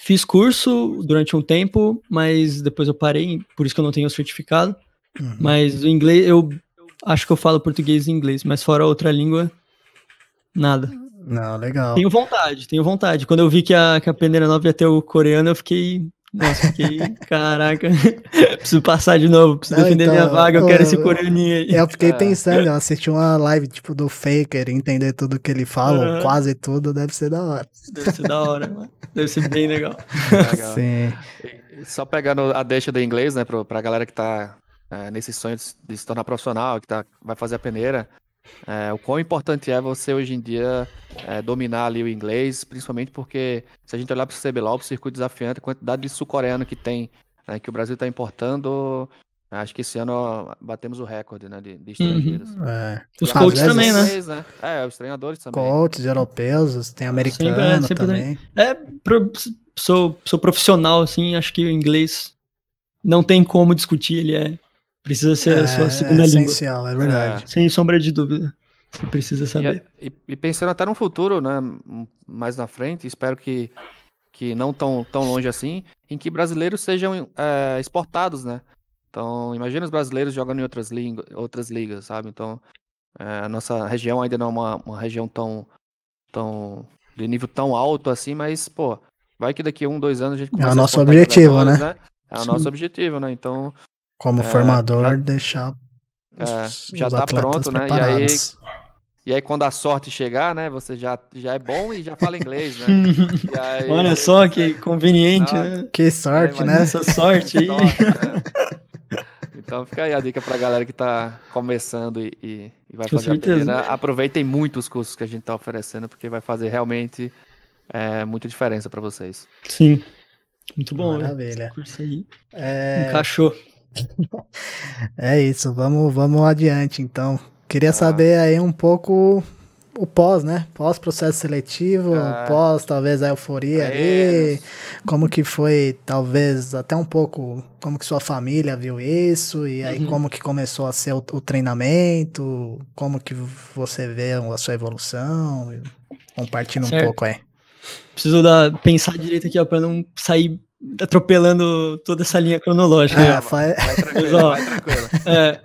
S3: Fiz curso durante um tempo, mas depois eu parei, por isso que eu não tenho o certificado. Uhum. Mas o inglês, eu acho que eu falo português e inglês, mas fora outra língua, nada.
S2: Não, legal. Tenho
S3: vontade, tenho vontade. Quando eu vi que a, que a peneira nova ia ter o coreano, eu fiquei nossa, fiquei, caraca, preciso passar de novo, preciso não, defender então, minha vaga, eu, eu quero esse coroninha aí. Eu fiquei ah. pensando, eu
S1: assisti uma live tipo do Faker, entender tudo que ele fala, uhum. quase tudo, deve ser da hora. Deve ser da
S2: hora, mano. Deve ser bem legal. legal. Sim. Só pegando a deixa do inglês, né, pra, pra galera que tá é, nesse sonho de se tornar profissional, que tá, vai fazer a peneira, é, o quão importante é você hoje em dia é, dominar ali o inglês, principalmente porque se a gente olhar para o CBLOL, para o circuito desafiante, a quantidade de sul-coreano que tem, né, que o Brasil está importando, acho que esse ano batemos o recorde né, de, de uhum. estrangeiros. Uhum. É. Os coaches também, vocês, né? né? É, os treinadores também. Coaches europeus, tem americano é, sempre, também.
S3: É, pro, sou, sou profissional, assim, acho que o inglês não tem como discutir, ele é Precisa ser é, a sua é, segunda é língua. Essencial, é verdade. É. Sem sombra de dúvida. Você precisa saber.
S2: E, e, pensando até no futuro, né? Mais na frente, espero que, que não tão, tão longe assim, em que brasileiros sejam é, exportados, né? Então, imagina os brasileiros jogando em outras, língua, outras ligas, sabe? Então, é, a nossa região ainda não é uma, uma região tão, tão. de nível tão alto assim, mas, pô, vai que daqui a um, dois anos a gente começa É o nosso objetivo, né? né? É o nosso objetivo, né? Então, como é, formador,
S1: já, deixar.
S2: É, os, já os tá pronto, né? Preparados. E aí, e aí, quando a sorte chegar, né? Você já, já é bom e já fala inglês, né? Aí, Olha é só que né?
S3: conveniente, né? Que sorte, é, né? Essa sorte aí. Né?
S2: Então fica aí a dica pra galera que tá começando e, e, e vai Com fazer certeza. a peneira. Aproveitem muito os cursos que a gente tá oferecendo, porque vai fazer realmente é, muita diferença para vocês.
S1: Sim. Muito bom, né? Maravilha. Né? Esse curso aí. É... Encaixou. é isso, vamos, vamos adiante então. Queria ah. saber aí um pouco o pós, né? Pós-processo seletivo, ah. pós talvez a euforia é, aí, como que foi, talvez até um pouco, como que sua família viu isso, e aí uhum. como que começou a ser o, o, treinamento, como que você vê a sua evolução, compartilha um certo. pouco
S3: aí. Preciso da pensar direito aqui, para não sair atropelando toda essa linha cronológica. Ah, vai, vai tranquilo, ó, vai tranquilo. É,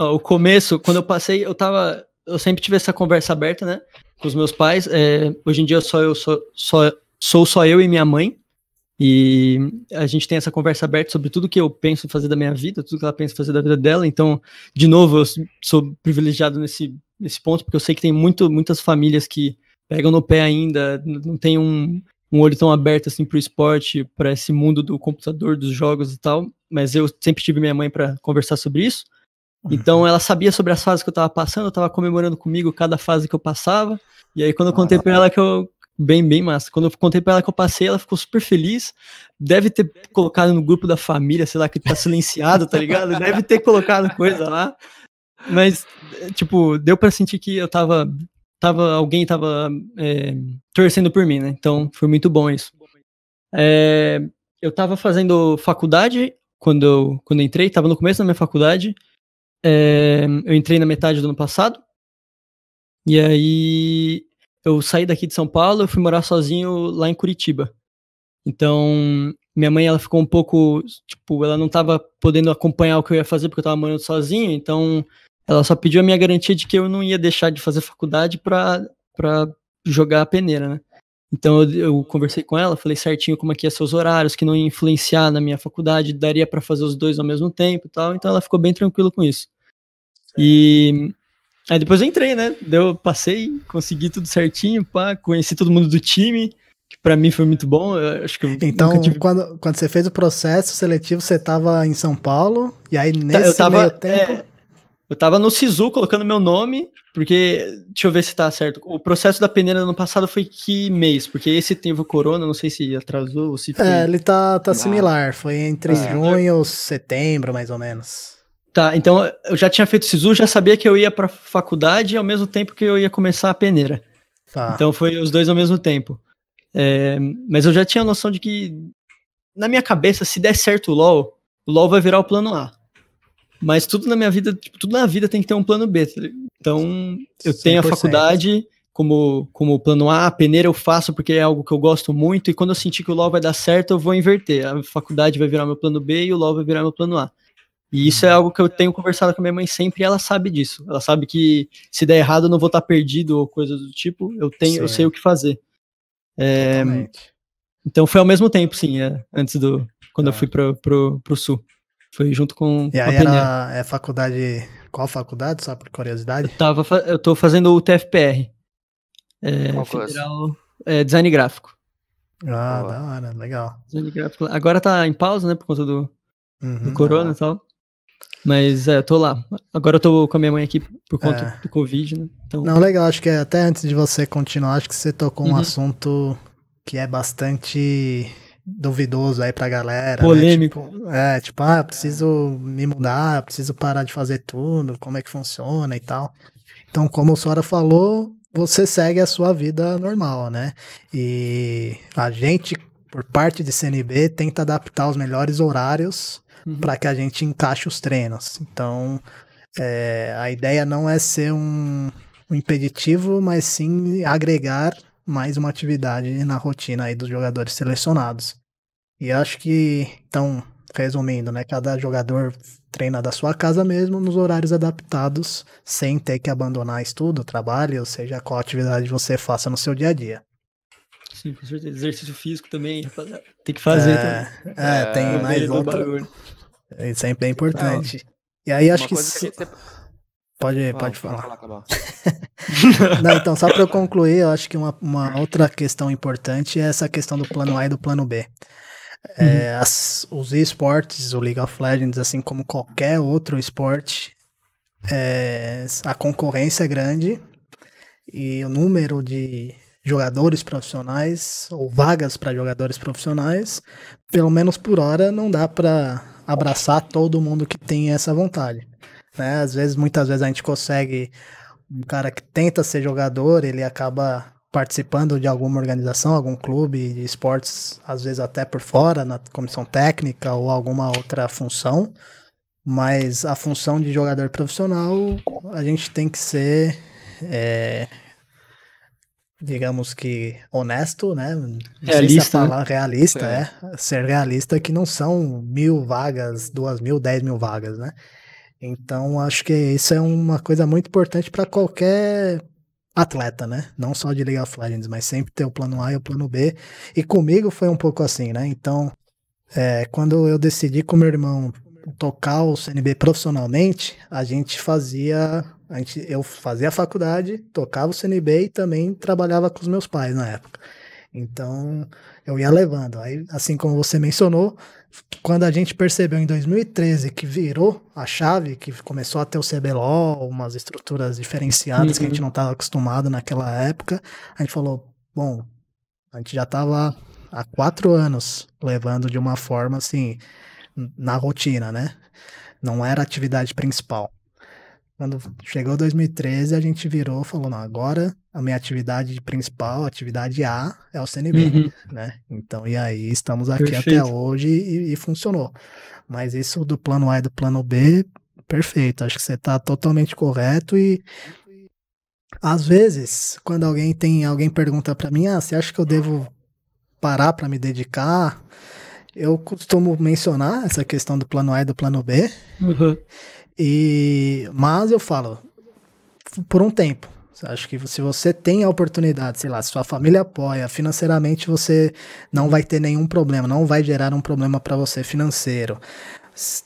S3: ó, o começo, quando eu passei, eu tava. Eu sempre tive essa conversa aberta, né? Com os meus pais. É, hoje em dia só eu só, só, sou só eu e minha mãe. E a gente tem essa conversa aberta sobre tudo que eu penso fazer da minha vida, tudo que ela pensa fazer da vida dela. Então, de novo, eu sou privilegiado nesse, nesse ponto, porque eu sei que tem muito, muitas famílias que pegam no pé ainda, não tem um, um olho tão aberto assim para o esporte, para esse mundo do computador, dos jogos e tal. Mas eu sempre tive minha mãe para conversar sobre isso. Então uhum. ela sabia sobre as fases que eu estava passando, estava comemorando comigo cada fase que eu passava. E aí quando eu contei para ela que eu bem bem massa, quando eu contei para ela que eu passei, ela ficou super feliz. Deve ter colocado no grupo da família, sei lá, que tá silenciado, tá ligado? Deve ter colocado coisa lá. Mas tipo, deu para sentir que eu tava tava, alguém estava é, torcendo por mim, né? Então foi muito bom isso. É, eu estava fazendo faculdade quando eu, quando eu entrei, estava no começo da minha faculdade. É, eu entrei na metade do ano passado. E aí eu saí daqui de São Paulo, eu fui morar sozinho lá em Curitiba. Então, minha mãe ela ficou um pouco, tipo, ela não estava podendo acompanhar o que eu ia fazer porque eu estava morando sozinho, então ela só pediu a minha garantia de que eu não ia deixar de fazer faculdade para jogar a peneira, né? Então eu, eu, conversei com ela, falei certinho como é que ia seus horários, que não ia influenciar na minha faculdade, daria para fazer os dois ao mesmo tempo e tal. Então ela ficou bem tranquila com isso. E aí depois eu entrei, né? Deu, passei, consegui tudo certinho, pá, conheci todo mundo do time, que para mim foi muito bom. Eu, acho que então, tive...
S1: quando, quando você fez o processo seletivo, você tava em São Paulo,
S3: e aí tá, nesse eu tava, meio tempo. É eu tava no Sisu colocando meu nome, porque. Deixa eu ver se tá certo. O processo da peneira no ano passado foi que mês? Porque esse teve o corona, não sei se atrasou ou se. É, foi... É, ele
S1: tá, tá ah. similar. Foi entre ah, junho ou
S3: setembro,
S1: mais ou menos.
S3: Tá, então eu já tinha feito Sisu, já sabia que eu ia pra faculdade ao mesmo tempo que eu ia começar a peneira. Tá. Então foi os dois ao mesmo tempo. É, mas eu já tinha a noção de que, na minha cabeça, se der certo o LOL, o LOL vai virar o plano A. Mas tudo na minha vida, tipo, tudo na vida tem que ter um plano B. Tá então, eu 100%. tenho a faculdade como, como plano A, a peneira eu faço porque é algo que eu gosto muito, e quando eu sentir que o LOL vai dar certo, eu vou inverter. A faculdade vai virar meu plano B e o LOL vai virar meu plano A. E isso é algo que eu tenho conversado com a minha mãe sempre e ela sabe disso. Ela sabe que se der errado eu não vou estar perdido ou coisa do tipo. Eu tenho, sim. eu sei o que fazer. É, então foi ao mesmo tempo, sim, é, antes do quando tá. eu fui pro, pro, pro sul. Foi junto com. E aí era
S1: é faculdade. Qual faculdade? Só por curiosidade?
S3: Eu, tava, eu tô fazendo o TFPR. É, Federal é, Design Gráfico. Ah, Boa. da hora, legal. Design gráfico. Agora tá em pausa, né? Por conta do, uhum, do corona tá e tal. Mas é, tô lá. Agora eu tô com a minha mãe aqui por conta é. do Covid, né? Então... Não,
S1: legal, acho que é, até antes de você continuar, acho que você tocou uhum. um assunto que é bastante duvidoso aí pra galera. Né? Polêmico. Né? Tipo, é, tipo, ah, preciso me mudar, preciso parar de fazer tudo, como é que funciona e tal. Então, como o Sora falou, você segue a sua vida normal, né? E a gente, por parte de CNB, tenta adaptar os melhores horários uhum. para que a gente encaixe os treinos. Então, é, a ideia não é ser um, um impeditivo, mas sim agregar mais uma atividade na rotina aí dos jogadores selecionados. E acho que, então, resumindo, né, cada jogador treina da sua casa mesmo, nos horários adaptados, sem ter que abandonar estudo, trabalho, ou seja, qual atividade você faça no seu dia a dia.
S3: Sim, com certeza. Exercício físico também, Tem que fazer. É, também. é, é tem mais outro
S1: Isso sempre é importante. e aí acho que. Coisa que Pode, pode falar. falar, Não, então, só para eu concluir, eu acho que uma, uma, outra questão importante é essa questão do plano A e do plano B. É, uhum. as, os esportes, o League of Legends, assim como qualquer outro esporte, é, a concorrência é grande e o número de jogadores profissionais ou vagas para jogadores profissionais, pelo menos por hora, não dá para abraçar todo mundo que tem essa vontade. Né? Às vezes, muitas vezes a gente consegue um cara que tenta ser jogador, ele acaba participando de alguma organização, algum clube de esportes, às vezes até por fora, na comissão técnica ou alguma outra função. Mas a função de jogador profissional, a gente tem que ser, é, digamos que, honesto, né? Realista. Falar, né? é realista, é. é. Ser realista que não são mil vagas, duas mil, dez mil vagas, né? Então, acho que isso é uma coisa muito importante para qualquer atleta, né? Não só de League of Legends, mas sempre ter o plano A e o plano B. E comigo foi um pouco assim, né? Então, é, quando eu decidi com meu irmão tocar o CNB profissionalmente, a gente fazia. A gente, eu fazia a faculdade, tocava o CNB e também trabalhava com os meus pais na época. Então, eu ia levando. Aí, assim como você mencionou, quando a gente percebeu em 2013 que virou a chave, que começou a ter o CBLOL, umas estruturas diferenciadas uhum. que a gente uhum. não estava acostumado naquela época, a gente falou, bom, a gente já estava há quatro anos levando de uma forma assim, na rotina, né? Não era a atividade principal. Quando chegou 2013, a gente virou e falou, não, agora a minha atividade principal, atividade A, é o CNB, uhum. né? Então, e aí estamos aqui perfeito. até hoje e, e, funcionou. Mas isso do plano A e do plano B, perfeito. Acho que você está totalmente correto e às vezes, quando alguém tem, alguém pergunta para mim, ah, você acha que eu devo parar para me dedicar? Eu costumo mencionar essa questão do plano A e do plano B. Uhum. E, mas eu falo, por um tempo. Acho que se você tem a oportunidade, sei lá, se sua família apoia financeiramente, você não vai ter nenhum problema, não vai gerar um problema para você financeiro.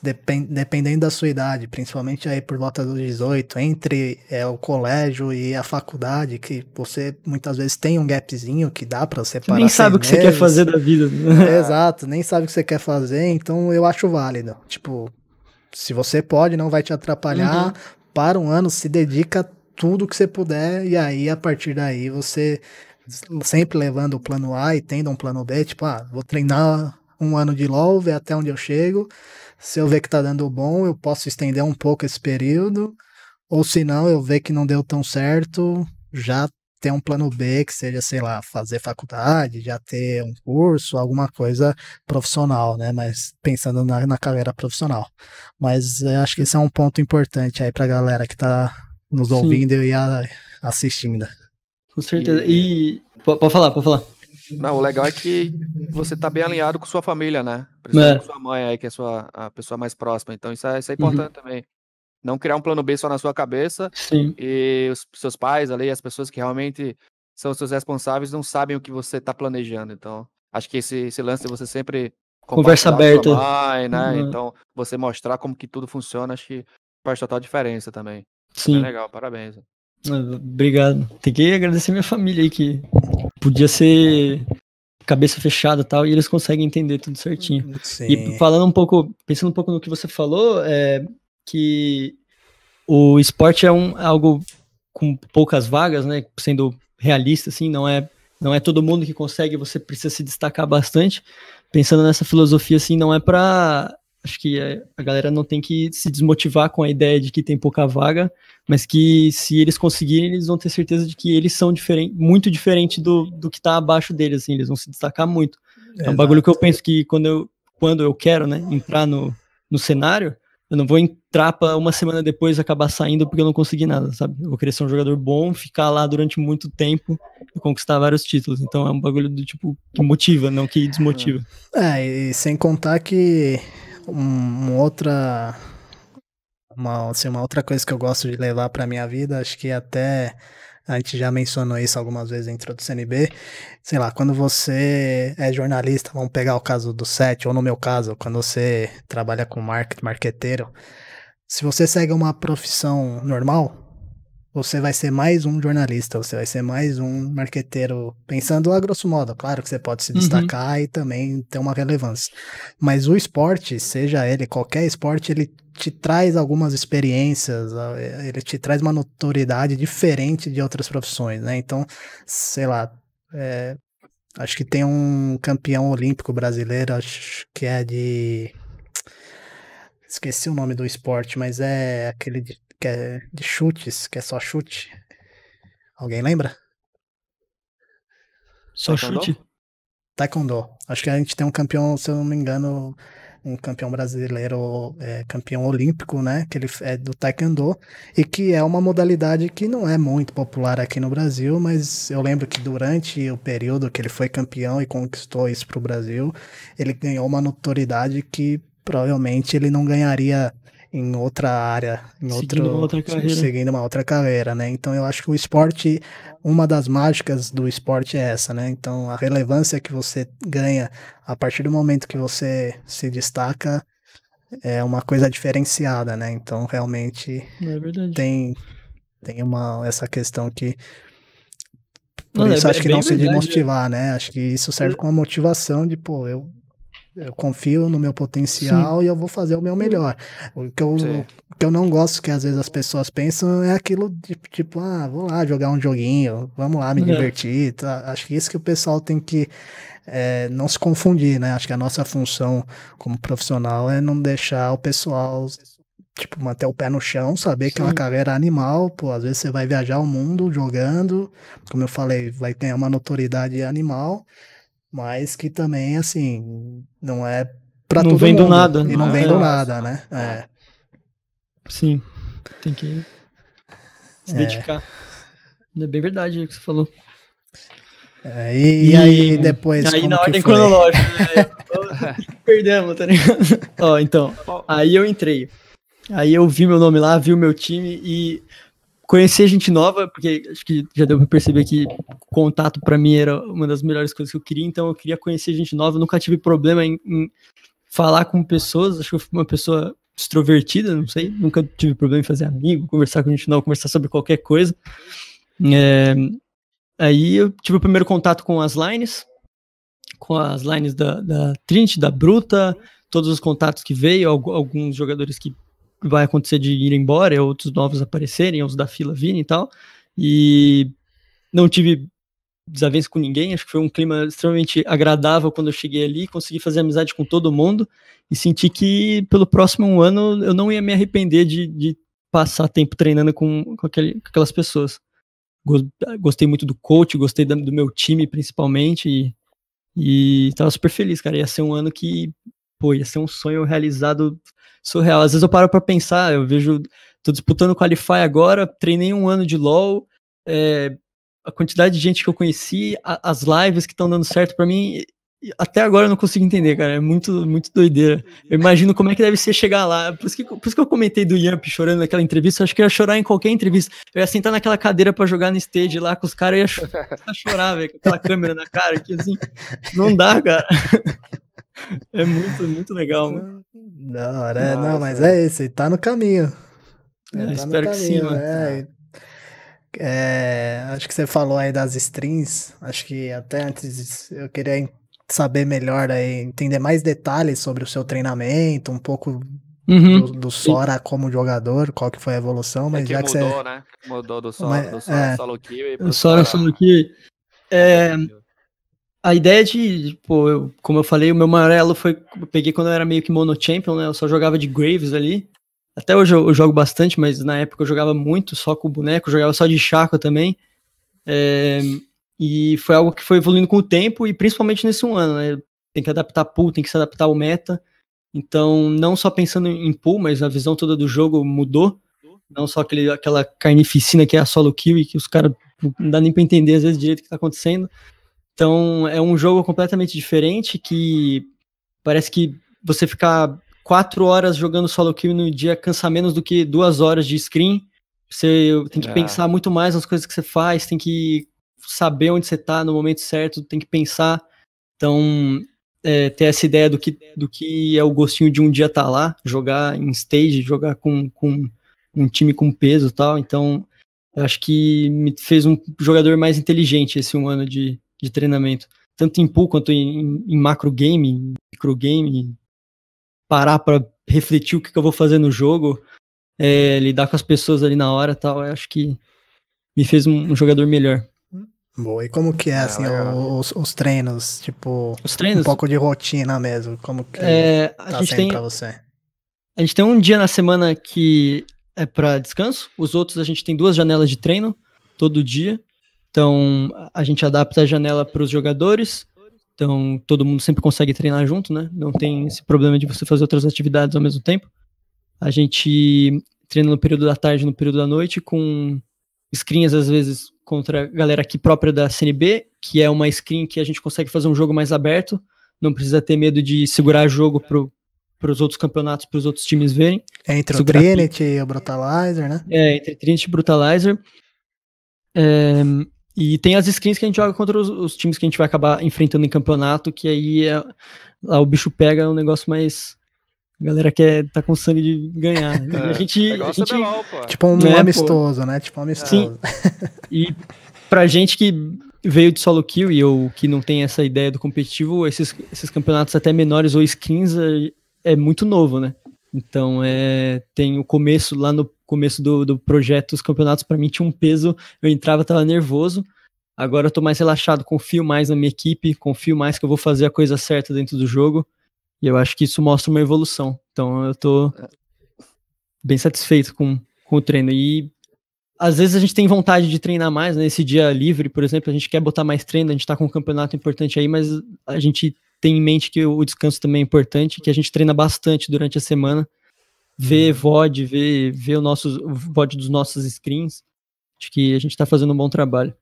S1: Depend, dependendo da sua idade, principalmente aí por volta dos 18, entre é, o colégio e a faculdade, que você muitas vezes tem um gapzinho que dá para separar. Nem sabe o que meses. você quer fazer da vida. Exato, nem sabe o que você quer fazer, então eu acho válido. Tipo, se você pode, não vai te atrapalhar. Uhum. Para um ano, se dedica tudo que você puder, e aí a partir daí você sempre levando o plano A e tendo um plano B, tipo, ah, vou treinar um ano de LOL, ver até onde eu chego. Se eu ver que tá dando bom, eu posso estender um pouco esse período. Ou se não, eu ver que não deu tão certo, já ter um plano B, que seja, sei lá, fazer faculdade, já ter um curso, alguma coisa profissional, né? Mas pensando na, na carreira profissional. Mas eu acho que esse é um ponto importante aí pra galera que tá nos ouvindo e a, assistindo.
S3: Com certeza. E. Pode falar, pode falar.
S2: Não, o legal é que você tá bem alinhado com sua família, né? Principalmente é. com sua mãe aí, que é a sua, a pessoa mais próxima. Então isso é, isso é uhum. importante uhum. também. Não criar um plano B só na sua cabeça. Sim. E os seus pais ali, as pessoas que realmente são os seus responsáveis, não sabem o que você está planejando. Então, acho que esse, esse lance de você sempre. Conversa aberta. Mãe, né? Uhum. Então, você mostrar como que tudo funciona, acho que faz total diferença também. Sim. É legal, parabéns.
S3: Ah, obrigado. Tem que agradecer minha família aí que podia ser cabeça fechada tal, e eles conseguem entender tudo certinho. Hum, sim. E falando um pouco, pensando um pouco no que você falou, é, que o esporte é um, é algo com poucas vagas, né? Sendo realista, assim, não é não é todo mundo que consegue, você precisa se destacar bastante. Pensando nessa filosofia, assim, não é para acho que é, a galera não tem que se desmotivar com a ideia de que tem pouca vaga, mas que se eles conseguirem, eles vão ter certeza de que eles são diferente, muito diferente do, do que está abaixo deles, assim, eles vão se destacar muito. É,
S2: é um exato. bagulho
S3: que eu penso que quando eu, quando eu quero, né, entrar no, no cenário, eu não vou entrar para uma semana depois acabar saindo porque eu não consegui nada, sabe? Eu vou querer ser um jogador bom, ficar lá durante muito tempo e conquistar vários títulos. Então é um bagulho do tipo que motiva, não que desmotiva.
S1: É, é e sem contar que uma outra uma, assim, uma outra coisa que eu gosto de levar para minha vida, acho que até a gente já mencionou isso algumas vezes dentro do CNB. Sei lá, quando você é jornalista, vamos pegar o caso do SET, ou no meu caso, quando você trabalha com marketing, marqueteiro, se você segue uma profissão normal, você vai ser mais um jornalista, você vai ser mais um marqueteiro, pensando a grosso modo, claro que você pode se uhum. destacar uhum. e também ter uma relevância. Mas o esporte, seja ele qualquer esporte, ele te traz algumas experiências, eh, ele te traz uma notoriedade diferente de outras profissões, né? Então, sei lá, é, acho que tem um campeão olímpico brasileiro, acho que é de. Esqueci o nome do esporte, mas é aquele de, que é de chutes, que é só chute. Alguém lembra? Só Taekwondo? chute? Taekwondo. Acho que a gente tem um campeão, se eu não me engano, um campeão brasileiro, é, campeão olímpico, né? Que ele é do Taekwondo e que é uma modalidade que não é muito popular aqui no Brasil, mas eu lembro que durante o período que ele foi campeão e conquistou isso para o Brasil, ele ganhou uma notoriedade que provavelmente ele não ganharia em outra área, em seguindo outro, uma outra carreira. seguindo uma outra carreira, né? Então eu acho que o esporte, uma das mágicas do esporte é essa, né? Então a relevância que você ganha a partir do momento que você se destaca é uma coisa diferenciada, né? Então realmente é tem tem uma essa questão que
S2: por não, é isso é, acho que não verdade. se desmotivar,
S1: é. né? Acho que isso serve como uma motivação de, pô, eu eu confio no meu potencial Sim. e eu vou fazer o meu melhor. O que, eu, o que eu não gosto que às vezes as pessoas pensam é aquilo de tipo, ah, vou lá jogar um joguinho, vamos lá me é. divertir. Tá? Acho que isso que o pessoal tem que é, não se confundir, né? Acho que a nossa função como profissional é não deixar o pessoal tipo, manter o pé no chão, saber Sim. que é uma carreira animal, pô, às vezes você vai viajar o mundo jogando, como eu falei, vai ganhar uma notoriedade animal, mas que também, assim, não é pra não todo vem mundo. Do nada, e não, né? não vem é. do nada, né?
S3: É. Sim, tem que se é. dedicar. É, bem verdade o que você falou. É, e, e, aí, depois. Aí na ordem cronológica. Né? Perdemos, tá ligado? Ó, então, aí eu entrei. Aí eu vi meu nome lá, vi o meu time e conhecer gente nova, porque acho que já deu para perceber que contato para mim era uma das melhores coisas que eu queria, então eu queria conhecer gente nova, eu nunca tive problema em, em, falar com pessoas, acho que eu fui uma pessoa extrovertida, não sei, nunca tive problema em fazer amigo, conversar com gente nova, conversar sobre qualquer coisa. É, aí eu tive o primeiro contato com as lines, com as lines da, da Trinity, da Bruta, todos os contatos que veio, alguns jogadores que vai acontecer de ir embora, é outros novos aparecerem, é os da fila virem e tal. E não tive desavença com ninguém, acho que foi um clima extremamente agradável quando eu cheguei ali, consegui fazer amizade com todo mundo e senti que pelo próximo um ano eu não ia me arrepender de, de passar tempo treinando com, com, aquele, com, aquelas pessoas. Gostei muito do coach, gostei da, do meu time principalmente e, e tava super feliz, cara. Ia ser um ano que, pô, ia ser um sonho realizado surreal. Às vezes eu paro para pensar, eu vejo, tô disputando Qualify agora, treinei um ano de LoL, é, a quantidade de gente que eu conheci, a, as lives que estão dando certo para mim, até agora eu não consigo entender, cara. É muito, muito doideira. Eu imagino como é que deve ser chegar lá. Por isso que, por isso que eu comentei do Yamp chorando naquela entrevista. Eu acho que eu ia chorar em qualquer entrevista. Eu ia sentar naquela cadeira para jogar no stage lá com os caras e ia chorar, chorar velho, com aquela câmera na cara aqui, assim. Não dá, cara. É muito, muito legal, né? Da hora, é, não, mas
S1: é. é isso e tá no caminho. É, tá espero caminho, que sim, é, é, acho que você falou aí das strings, acho que até antes eu queria saber melhor aí, entender mais detalhes sobre o seu treinamento, um pouco uhum. do, do, Sora como jogador, qual que foi a evolução, mas é já que mudou, você...
S2: né? Mudou do Sora, mas, do Sora é, Solo Kiwi pro Sora Solo
S3: Kiwi. É, a ideia de, pô, eu, como eu falei, o meu amarelo foi. Eu peguei quando eu era meio que mono champion, né? Eu só jogava de Graves ali. Até hoje eu, eu jogo bastante, mas na época eu jogava muito só com o boneco, jogava só de Chaco também. É, e foi algo que foi evoluindo com o tempo e principalmente nesse um ano, né? Tem que adaptar pool, tem que se adaptar ao meta. Então, não só pensando em pool, mas a visão toda do jogo mudou. Não só aquele, aquela carnificina que é a solo kill e que os caras não dá nem pra entender às vezes direito o que tá acontecendo. Então é um jogo completamente diferente que parece que você ficar quatro horas jogando solo kill no dia cansa menos do que duas horas de screen. Você tem que é. pensar muito mais nas coisas que você faz, tem que saber onde você está no momento certo, tem que pensar. Então, é, ter essa ideia do que, do que é o gostinho de um dia estar tá lá, jogar em stage, jogar com, com um time com peso e tal. Então, acho que me fez um jogador mais inteligente esse um ano de, de treinamento, tanto em pool quanto em, em macro game, micro game, parar para refletir o que, que, eu vou fazer no jogo, é, lidar com as pessoas ali na hora, tal. Eu acho que me fez um, um jogador melhor.
S1: Boa. E como que é, ah, assim, os, os, treinos? Tipo, os treinos? um pouco de rotina mesmo. Como que é, a tá gente tem, pra você?
S3: A gente tem um dia na semana que é para descanso. Os outros a gente tem duas janelas de treino todo dia. Então, a gente adapta a janela para os jogadores. Então, todo mundo sempre consegue treinar junto, né? Não tem esse problema de você fazer outras atividades ao mesmo tempo. A gente treina no período da tarde, no período da noite, com screens, às vezes, contra a galera aqui própria da CNB, que é uma screen que a gente consegue fazer um jogo mais aberto. Não precisa ter medo de segurar jogo pro, para os outros campeonatos, para os outros times verem. É entre o Trinity
S1: e o Brutalizer, né?
S3: É, entre Trinity e Brutalizer. É, e tem as skins que a gente joga contra os, os times que a gente vai acabar enfrentando em campeonato, que aí é, lá o bicho pega é um negócio mais. A galera quer tá com sangue de ganhar. É, a gente. A é gente mal, tipo um, né, amistoso, pô. né? Tipo um amistoso. Sim. e pra gente que veio de solo kill e eu que não tem essa ideia do competitivo, esses, esses campeonatos até menores ou skins é, é muito novo, né? Então, é, tem o começo, lá no começo do, do projeto, os campeonatos para mim tinha um peso, eu entrava, tava nervoso. Agora eu tô mais relaxado, confio mais na minha equipe, confio mais que eu vou fazer a coisa certa dentro do jogo. E eu acho que isso mostra uma evolução. Então, eu tô bem satisfeito com, com o treino. E às vezes a gente tem vontade de treinar mais, nesse né? dia livre, por exemplo, a gente quer botar mais treino, a gente tá com um campeonato importante aí, mas a gente tem em mente que o descanso também é importante, que a gente treina bastante durante a semana, vê uhum. VOD, vê, o, o VOD dos nossos screens. Acho que a gente está fazendo um bom trabalho.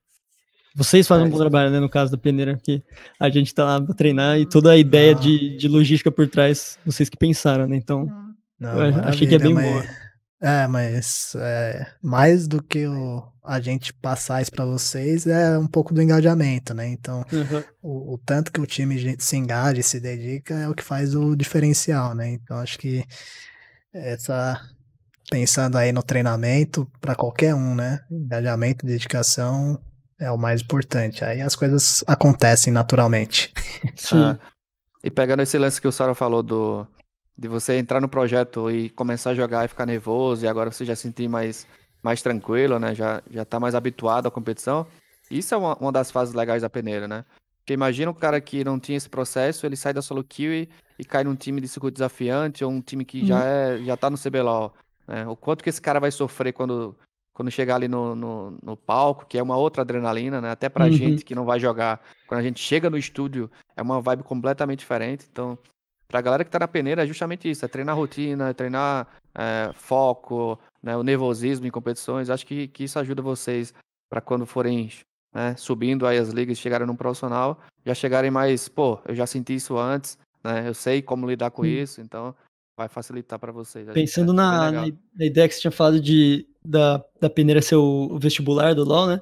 S3: Vocês fazem um bom é. trabalho, né? No caso da peneira, que a gente está lá para treinar e toda a uhum. ideia ah. de, de logística por trás, vocês que pensaram, né? Então, uhum. Não, achei que é bem mas, boa.
S1: É, mas é, mais do que o, a gente passar isso para vocês é um pouco do engajamento, né? Então, uhum. o, o, tanto que o time se engaja, e se dedica, é o que faz o diferencial, né? Então, acho que essa pensando aí no treinamento para qualquer um, né? Engajamento, dedicação é o mais importante. Aí as coisas acontecem naturalmente.
S2: Sim. Ah, e pegando esse lance que o Sara falou do de você entrar no projeto e começar a jogar e ficar nervoso e agora você já sentir mais mais tranquilo, né? Já, já tá mais habituado à competição. Isso é uma, uma das fases legais da peneira, né? Porque imagina um cara que não tinha esse processo, ele sai da solo kill e, cai num time de circuito desafiante ou um time que já, uhum. é, já tá no CBLOL. Né? O quanto que esse cara vai sofrer quando, quando chegar ali no, no, no palco, que é uma outra adrenalina, né? Até pra uhum. gente que não vai jogar. Quando a gente chega no estúdio, é uma vibe completamente diferente. Então, pra galera que tá na peneira, é justamente isso. É treinar rotina, é treinar é, foco, né, o nervosismo em competições. Acho que, que isso ajuda vocês para quando forem né, subindo aí as ligas, chegarem no profissional, já chegarem mais, pô, eu já senti isso antes, né, eu sei como lidar com hum. isso, então vai facilitar para vocês. Pensando na, na,
S3: na, ideia que você tinha falado de, da, da peneira ser o vestibular do LoL, né?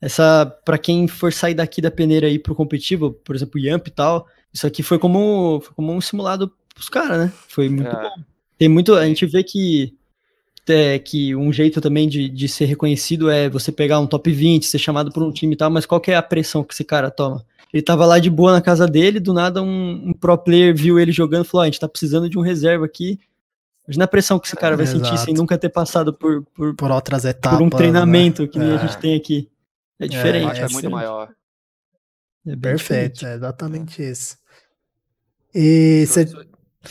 S3: Essa, para quem for sair daqui da peneira aí pro competitivo, por exemplo, Yamp e tal, isso aqui foi como, foi como um simulado pros caras, né? Foi muito é. bom. Tem muito, a gente vê que é, que um jeito também de, de ser reconhecido é você pegar um top 20, ser chamado por um time e tal, mas qual que é a pressão que esse cara toma? Ele tava lá de boa na casa dele, do nada um, um pro player viu ele jogando e falou: ah, a gente tá precisando de um reserva aqui. Imagina a pressão que esse cara vai Exato. sentir sem nunca ter passado por, por, por outras etapas. Por um né? treinamento né? que nem é. a gente tem
S2: aqui. É, é diferente. É, é, é muito maior.
S3: É Perfeito,
S2: diferente. é
S1: exatamente é. isso. E você.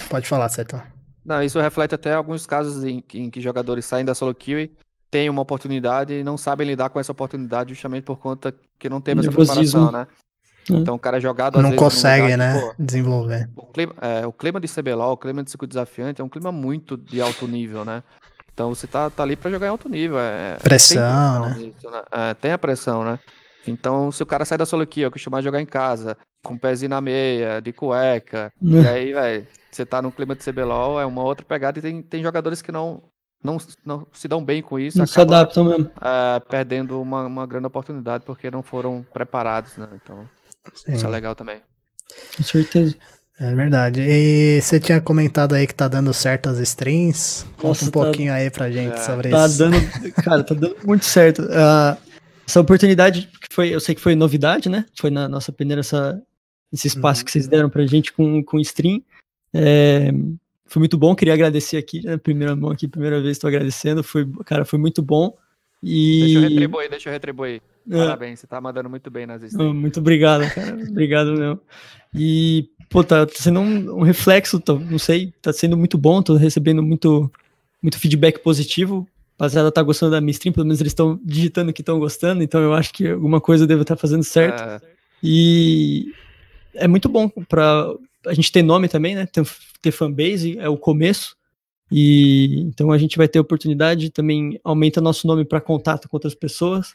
S1: Pode falar, Setor.
S2: Não, isso reflete até alguns casos em, em que jogadores saem da solo queue, têm uma oportunidade e não sabem lidar com essa oportunidade justamente por conta que não tem essa preparação, né? É. Então o cara é jogado Não vezes, consegue, lugar, né? desenvolver. O clima, é, o clima de CBLOL, o clima de circuito desafiante é um clima muito de alto nível, né? Então você tá, tá ali para jogar em alto nível. É, é pressão, tem, né? Isso, né? É, tem a pressão, né? Então, se o cara sai da solo queue, é acostumado a jogar em casa, com o pezinho na meia, de cueca, né. e aí, velho, você tá num clima de CBLOL, é uma outra pegada e tem, tem jogadores que não, não, não se dão bem com isso. Não acabam, se adaptam mesmo. Eh, perdendo uma, uma grande oportunidade porque não foram preparados, né? Então, Sim. isso é legal também.
S1: Com certeza. É verdade. E você tinha comentado aí que tá dando certo as strings. Conta Nossa, um tá pouquinho tá... aí pra gente é, sobre tá isso. Dando,
S3: cara, tá dando muito certo. Uh, essa oportunidade, que foi, eu sei que foi novidade, né? Foi na nossa peneira essa, esse espaço uhum. que vocês deram pra gente com, com stream. É, foi muito bom, queria agradecer aqui, né, primeira mão aqui, primeira vez estou agradecendo, foi, cara, foi muito bom. E... Deixa eu retribuir,
S2: deixa eu retribuir. É. Parabéns, você tá mandando muito bem nas estrelas. Muito obrigado, cara, obrigado
S3: mesmo. E, pô, tá sendo um, um reflexo, tô, não sei, tá sendo muito bom, tô recebendo muito, muito feedback positivo, rapaziada tá gostando da minha stream, pelo menos eles estão digitando que estão gostando, então eu acho que alguma coisa eu devo estar tá fazendo certo. Ah. E é muito bom para a gente ter nome também, né? Ter, ter fanbase é o começo. E então a gente vai ter oportunidade também aumenta nosso nome para contato com outras pessoas.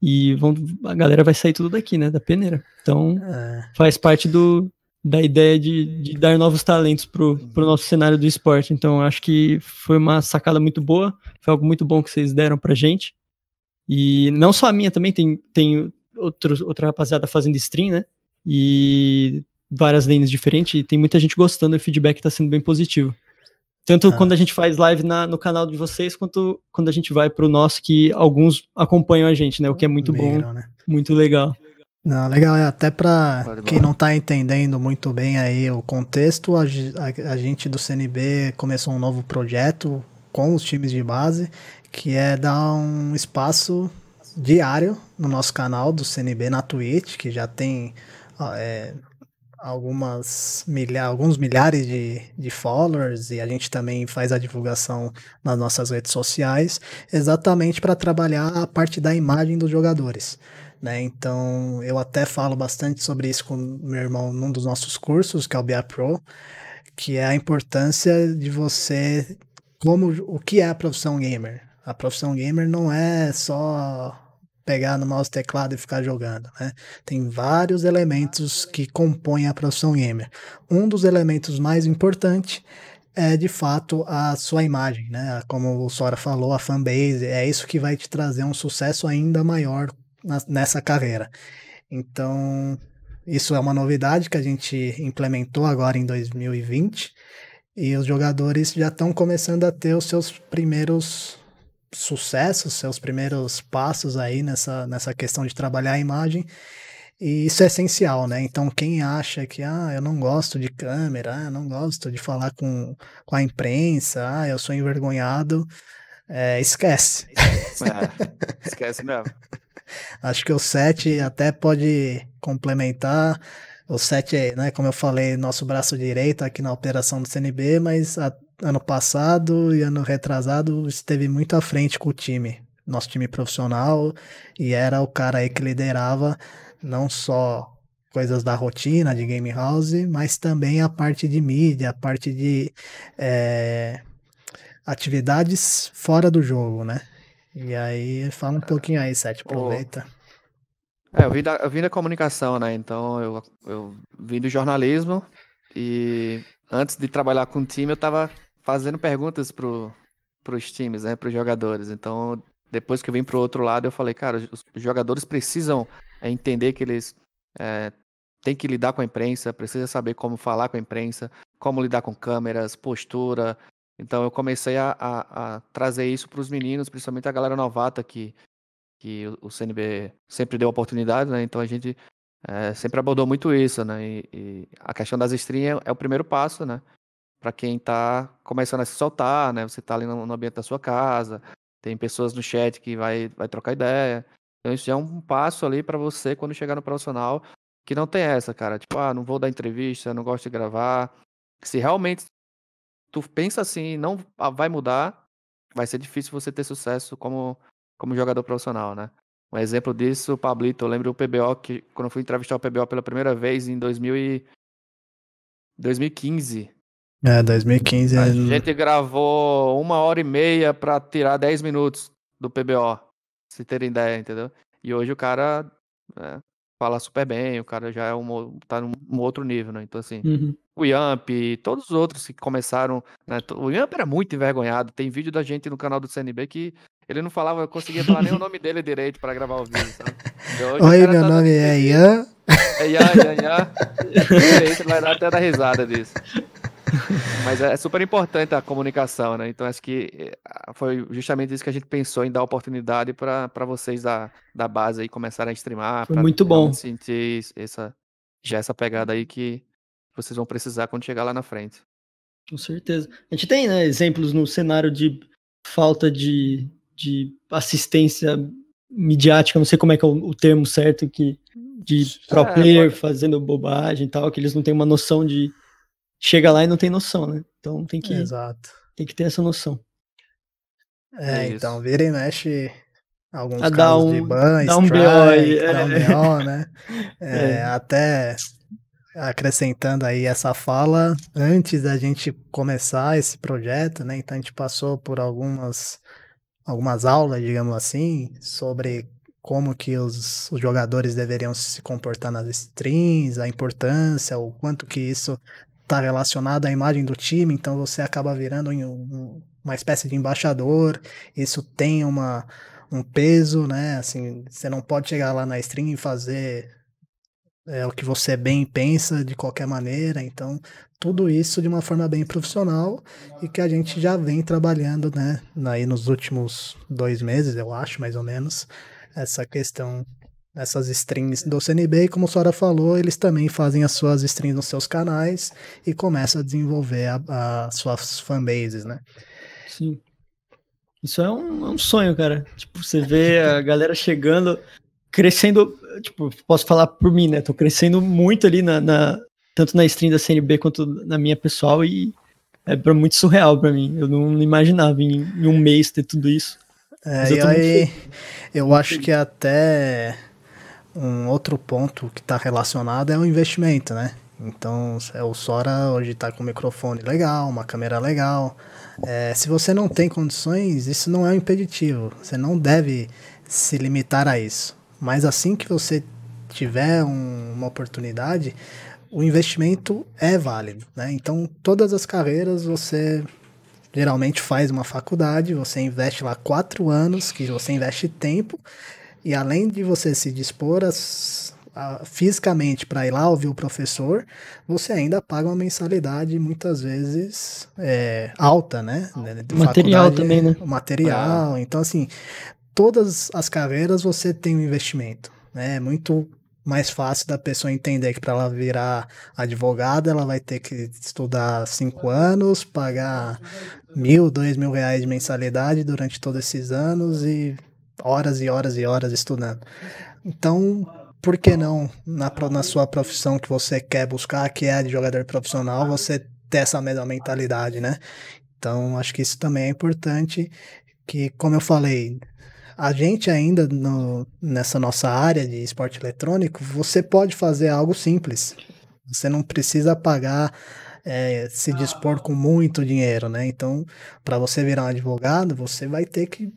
S3: E vão, a galera vai sair tudo daqui, né? Da peneira. Então é. faz parte do, da ideia de, de dar novos talentos para o nosso cenário do esporte. Então acho que foi uma sacada muito boa. Foi algo muito bom que vocês deram para gente. E não só a minha também, tem, tem outro, outra rapaziada fazendo stream, né? E várias lanes diferentes e tem muita gente gostando e o feedback está sendo bem positivo. Tanto ah. quando a gente faz live na, no canal de vocês, quanto quando a gente vai para o nosso, que alguns acompanham a gente, né? O que é muito bom, né? muito legal.
S1: Não, legal, é até para quem não está entendendo muito bem aí o contexto, a, a, a gente do CNB começou um novo projeto com os times de base, que é dar um espaço diário no nosso canal do CNB na Twitch, que já tem é, algumas milha, alguns milhares de, de followers e a gente também faz a divulgação nas nossas redes sociais, exatamente para trabalhar a parte da imagem dos jogadores. Né? Então, eu até falo bastante sobre isso com meu irmão num dos nossos cursos, que é o BA Pro, que é a importância de você como o que é a profissão gamer. A profissão gamer não é só pegar no mouse teclado e ficar jogando, né? Tem vários elementos que compõem a profissão gamer. Um dos elementos mais importantes é de fato a sua imagem, né? Como o Sora falou, a fanbase é isso que vai te trazer um sucesso ainda maior na, nessa carreira. Então, isso é uma novidade que a gente implementou agora em 2020 e os jogadores já estão começando a ter os seus primeiros sucesso, seus primeiros passos aí nessa, nessa questão de trabalhar a imagem. E isso é essencial, né? Então, quem acha que, ah, eu não gosto de câmera, ah, não gosto de falar com, com a imprensa, ah, eu sou envergonhado, é, esquece. É, é
S2: esquece mesmo.
S1: Acho que o 7 até pode complementar. O 7 é, né, como eu falei, nosso braço direito aqui na operação do CNB, mas a, ano passado e ano retrasado esteve muito à frente com o time, nosso time profissional, e era o cara aí que liderava não só coisas da rotina de game house, mas também a parte de mídia, a parte de é, atividades fora do jogo, né? E aí fala um pouquinho aí, Sete, aproveita.
S2: É, eu vim da, eu vim da comunicação, né? Então eu, eu vim do jornalismo e antes de trabalhar com o time eu estava fazendo perguntas pro, pros times, né, pros jogadores. Então, depois que eu vim pro outro lado, eu falei, cara, os jogadores precisam é, entender que eles é, têm que lidar com a imprensa, precisa saber como falar com a imprensa, como lidar com câmeras, postura. Então, eu comecei a, a, a trazer isso para os meninos, principalmente a galera novata que, que o CNB sempre deu oportunidade, né? Então, a gente é, sempre abordou muito isso, né? E, e a questão das streams é, é, o primeiro passo, né? para quem está começando a se soltar, né? Você está ali no, no, ambiente da sua casa, tem pessoas no chat que vai, vai trocar ideia. Então isso já é um passo ali para você quando chegar no profissional que não tem essa, cara. Tipo, ah, não vou dar entrevista, não gosto de gravar. Se realmente tu pensa assim, não vai mudar, vai ser difícil você ter sucesso como como jogador profissional, né? Um exemplo disso, Pablito, eu lembro o PBO que quando eu fui entrevistar o PBO pela primeira vez em 2000 e 2015,
S1: é, 2015. A é-
S2: gente gravou uma hora e meia pra tirar 10 minutos do PBO. Se terem ideia, entendeu? E hoje o cara né, fala super bem, o cara já é um, tá num outro nível, né? Então, assim, uhum. o Yamp e todos os outros que começaram. Né? O Yamp era muito envergonhado. Tem vídeo da gente no canal do CNB que ele não falava, conseguia falar nem o nome dele direito pra gravar o vídeo, sabe? Oi, então, meu tá nome é Ian. É Ian, Ian, Ian. vai dar até dar risada disso. Mas é, é super importante a comunicação, né? Então acho que eh, foi justamente isso que a gente pensou em dar oportunidade para vocês da, da base aí começarem a streamar. Foi muito bom. Sentir essa, já essa pegada aí que vocês vão precisar quando chegar lá na frente.
S3: Com certeza. A gente tem né, exemplos no cenário de falta de, de assistência midiática, não sei como é que é o, o termo certo, que de é, pro é, player pode... fazendo bobagem e tal, que eles não têm uma noção de chega lá e não tem noção, né? Então tem que, Exato. Tem que ter essa noção.
S1: É, é então, vira e mexe alguns a ah, casos um, de ban, dá strike, é. um BO, é. BO né?
S3: É, é.
S1: Até acrescentando aí essa fala, antes da gente começar esse projeto, né? Então a gente passou por algumas, algumas aulas, digamos assim, sobre como que os, os jogadores deveriam se comportar nas strings, a importância, o quanto que isso está relacionado à imagem do time, então você acaba virando um, uma espécie de embaixador, isso tem uma, um peso, né? Assim, você não pode chegar lá na stream e fazer é, o que você bem pensa de qualquer maneira, então tudo isso de uma forma bem profissional e que a gente já vem trabalhando, né? Aí nos últimos dois meses, eu acho, mais ou menos, essa questão nessas strings do CNB e como a Sora falou, eles também fazem as suas strings nos seus canais e começam a desenvolver as suas fanbases, né?
S3: Sim. Isso é um, é um sonho, cara. Tipo, você vê a galera chegando, crescendo, tipo, posso falar por mim, né? Tô crescendo muito ali na, na tanto na stream da CNB quanto na minha pessoal e é pra, muito surreal para mim. Eu não imaginava em, em um mês ter tudo isso. É, e aí, eu
S1: acho que até um outro ponto que está relacionado é o investimento, né? Então, é o Sora hoje está com um microfone legal, uma câmera legal. É, se você não tem condições, isso não é um impeditivo. Você não deve se limitar a isso. Mas assim que você tiver um, uma oportunidade, o investimento é válido. Né? Então, todas as carreiras você geralmente faz uma faculdade, você investe lá quatro anos, que você investe tempo e além de você se dispor a, fisicamente para ir lá ouvir o professor, você ainda paga uma mensalidade muitas vezes é, alta, né? De material também, né? Material. Ah. Então, assim, todas as carreiras você tem um investimento. Né? É muito mais fácil da pessoa entender que para ela virar advogada, ela vai ter que estudar cinco anos, pagar mil, dois mil reais de mensalidade durante todos esses anos e horas e horas e horas estudando. Então, por que não, na, na sua profissão que você quer buscar, que é de jogador profissional, você ter essa mesma mentalidade, né? Então, acho que isso também é importante, que, como eu falei, a gente ainda no, nessa nossa área de esporte eletrônico, você pode fazer algo simples. Você não precisa pagar, é, se dispor com muito dinheiro, né? Então, para você virar um advogado, você vai ter que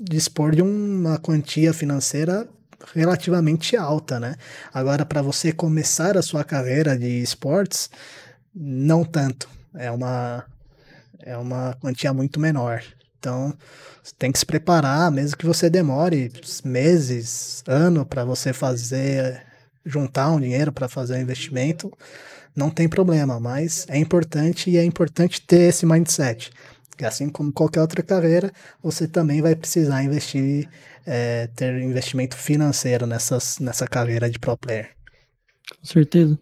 S1: dispor de uma quantia financeira relativamente alta, né? Agora, para você começar a sua carreira de esportes, não tanto. É uma, é uma quantia muito menor. Então, tem que se preparar, mesmo que você demore meses, ano para você fazer, juntar um dinheiro para fazer um investimento, não tem problema, mas é importante e é importante ter esse mindset. Porque assim como qualquer outra carreira, você também vai precisar investir, é, ter investimento financeiro nessas, nessa carreira de pro player.
S3: Com certeza.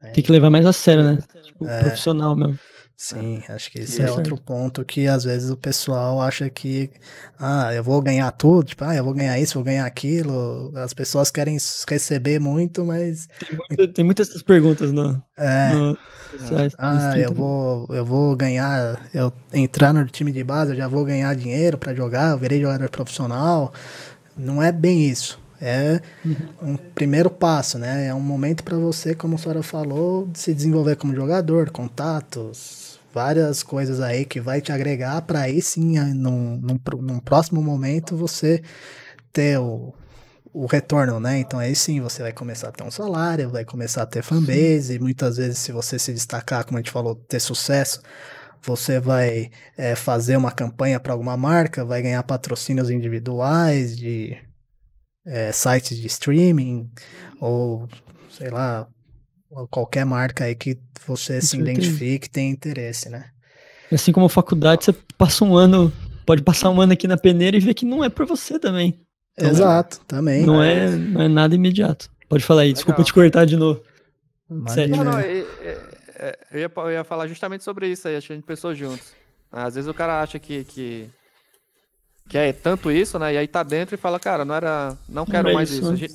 S3: É. Tem que levar mais a sério, né?
S1: Tipo, é. profissional mesmo. Né? Sim, acho que esse é outro ponto que às vezes o pessoal acha que ah, eu vou ganhar tudo, tipo, ah, eu vou ganhar isso, vou ganhar aquilo. As pessoas querem receber muito, mas. Tem, muita, tem muitas perguntas, não. É. No... É. Ah, eu vou, eu vou ganhar, eu entrar no time de base, eu já vou ganhar dinheiro para jogar, eu virei jogador profissional. Não é bem isso. É uhum. um primeiro passo, né? É um momento para você, como a senhora falou, se desenvolver como jogador, contatos, várias coisas aí que vai te agregar para aí sim, eh, num, num, num, próximo momento, você ter o, o retorno, né? Então aí sim, você vai começar a ter um salário, vai começar a ter fanbase, e muitas vezes se você se destacar, como a gente falou, ter sucesso, você vai é, fazer uma campanha para alguma marca, vai ganhar patrocínios individuais de é, sites de streaming, ou sei lá, qualquer marca aí que você se identifique, tem interesse, né?
S3: Assim como faculdade, você passa um ano, pode passar um ano aqui na peneira e ver que não é para você também. Então, Exato, também. Não é, não é nada imediato. Pode falar aí, Legal. desculpa te cortar de novo.
S2: Sério. Não, não, eu, é, eu, ia, eu ia falar justamente sobre isso aí, a gente pensou juntos. Às vezes o cara acha que, que, que é tanto isso, né? E aí tá dentro e fala, cara, não era. Não quero não é mais isso. isso. Né?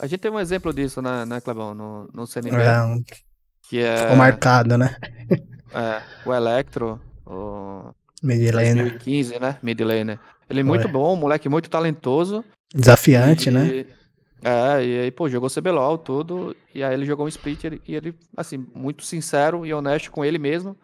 S2: A gente tem um exemplo disso, né, né Clebão, no, no CNB. É, um... que é... Ficou marcado, né? é, o Electro, o... Midlaner. 2015, né? Midlaner. Ele é muito Ué. bom, um moleque muito talentoso. Desafiante, né? e... né? É, e aí, pô, jogou CBLOL, tudo, e aí ele jogou um split e ele, assim, muito sincero e honesto com ele mesmo,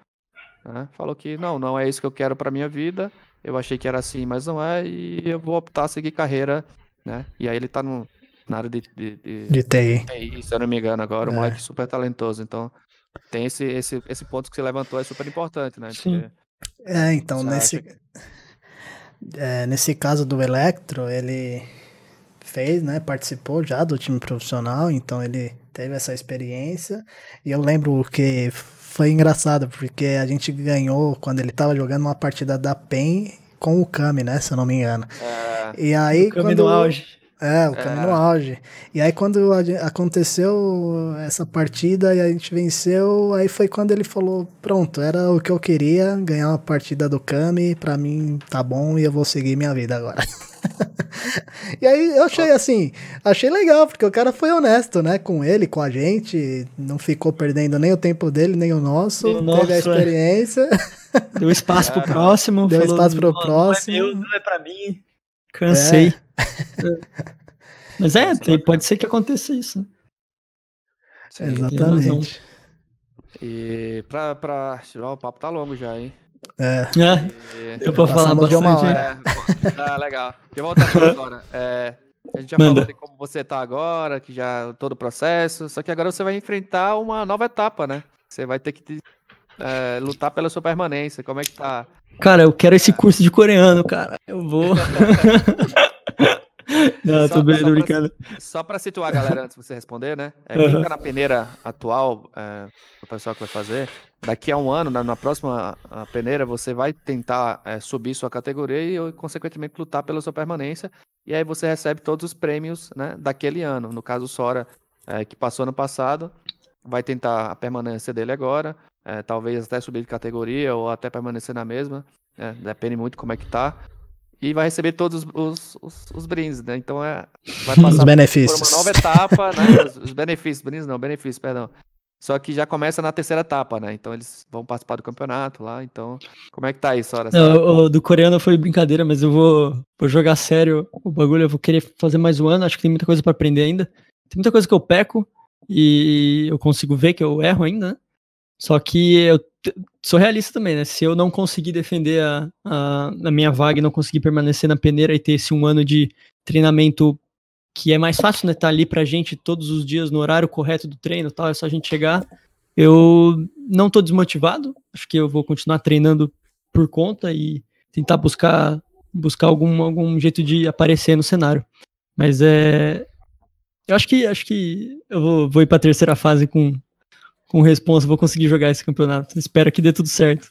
S2: né? Falou que, não, não é isso que eu quero pra minha vida, eu achei que era assim, mas não é, e eu vou optar a seguir carreira, né? E aí ele tá num, na área de, de, de, de TI. TI, se eu não me engano agora, um é. moleque super talentoso, então tem esse, esse, esse ponto que você levantou, é super importante, né? Sim. Porque,
S1: é, então, nesse, que... é, nesse caso do Electro, ele fez, né, participou já do time profissional, então ele teve essa experiência, e eu lembro que foi engraçado, porque a gente ganhou, quando ele estava jogando uma partida da PEN com o Kami, né, se eu não me engano. É, e aí, o Kami quando... auge. É, o Camino é. Auge. E aí quando aconteceu essa partida e a gente venceu, aí foi quando ele falou, pronto, era o que eu queria, ganhar uma partida do Kami, pra mim tá bom e eu vou seguir minha vida agora. e aí eu achei assim, achei legal, porque o cara foi honesto, né, com ele, com a gente, não ficou perdendo nem o tempo dele, nem o nosso, Deu teve a é. experiência. É.
S3: Deu espaço cara, pro é, próximo. Deu falou, espaço pro próximo. Não é meu, não é pra mim. Cansei. É. Mas é, tem, pode ser que aconteça isso. Né? Exatamente.
S2: E pra, pra. o papo tá longo já, hein? É. é. Eu vou falar bastante. Uma hora. É. Ah, legal. De volta agora. É, a gente já Manda. falou de como você tá agora, que já todo o processo, só que agora você vai enfrentar uma nova etapa, né? Você vai ter que te, é, lutar pela sua permanência. Como é que tá
S3: Cara, eu quero esse curso de coreano, cara. Eu vou.
S2: Não, tô bem, só brincando. só pra situar a galera antes de você responder, né? É, quem uhum. tá na peneira atual, é, o pessoal que vai fazer, daqui a um ano, na, na próxima peneira, você vai tentar é, subir sua categoria e, consequentemente, lutar pela sua permanência. E aí você recebe todos os prêmios né, daquele ano. No caso, o Sora, é, que passou ano passado, vai tentar a permanência dele agora é, talvez até subir de categoria ou até permanecer na mesma, né? depende muito como é que tá. E vai receber todos os, os, os brindes, né? Então é, vai passar os benefícios. por uma nova etapa, né? Os, os benefícios, brindes não, benefícios, perdão. Só que já começa na terceira etapa, né? Então eles vão participar do campeonato lá. Então, como é que tá isso, hora? Não,
S3: o do coreano foi brincadeira, mas eu vou, vou jogar sério o bagulho. Eu vou querer fazer mais um ano. Acho que tem muita coisa para aprender ainda. Tem muita coisa que eu peco e eu consigo ver que eu erro ainda, né? Só que eu sou realista também, né? Se eu não conseguir defender a, a, a minha vaga e não conseguir permanecer na peneira e ter esse um ano de treinamento que é mais fácil, né? Tá ali pra gente todos os dias no horário correto do treino tal, é só a gente chegar. Eu não tô desmotivado, acho que eu vou continuar treinando por conta e tentar buscar buscar algum, algum jeito de aparecer no cenário. Mas é. Eu acho que acho que eu vou, vou ir pra terceira fase com, com responsa, vou conseguir jogar esse campeonato. Espero que dê tudo certo.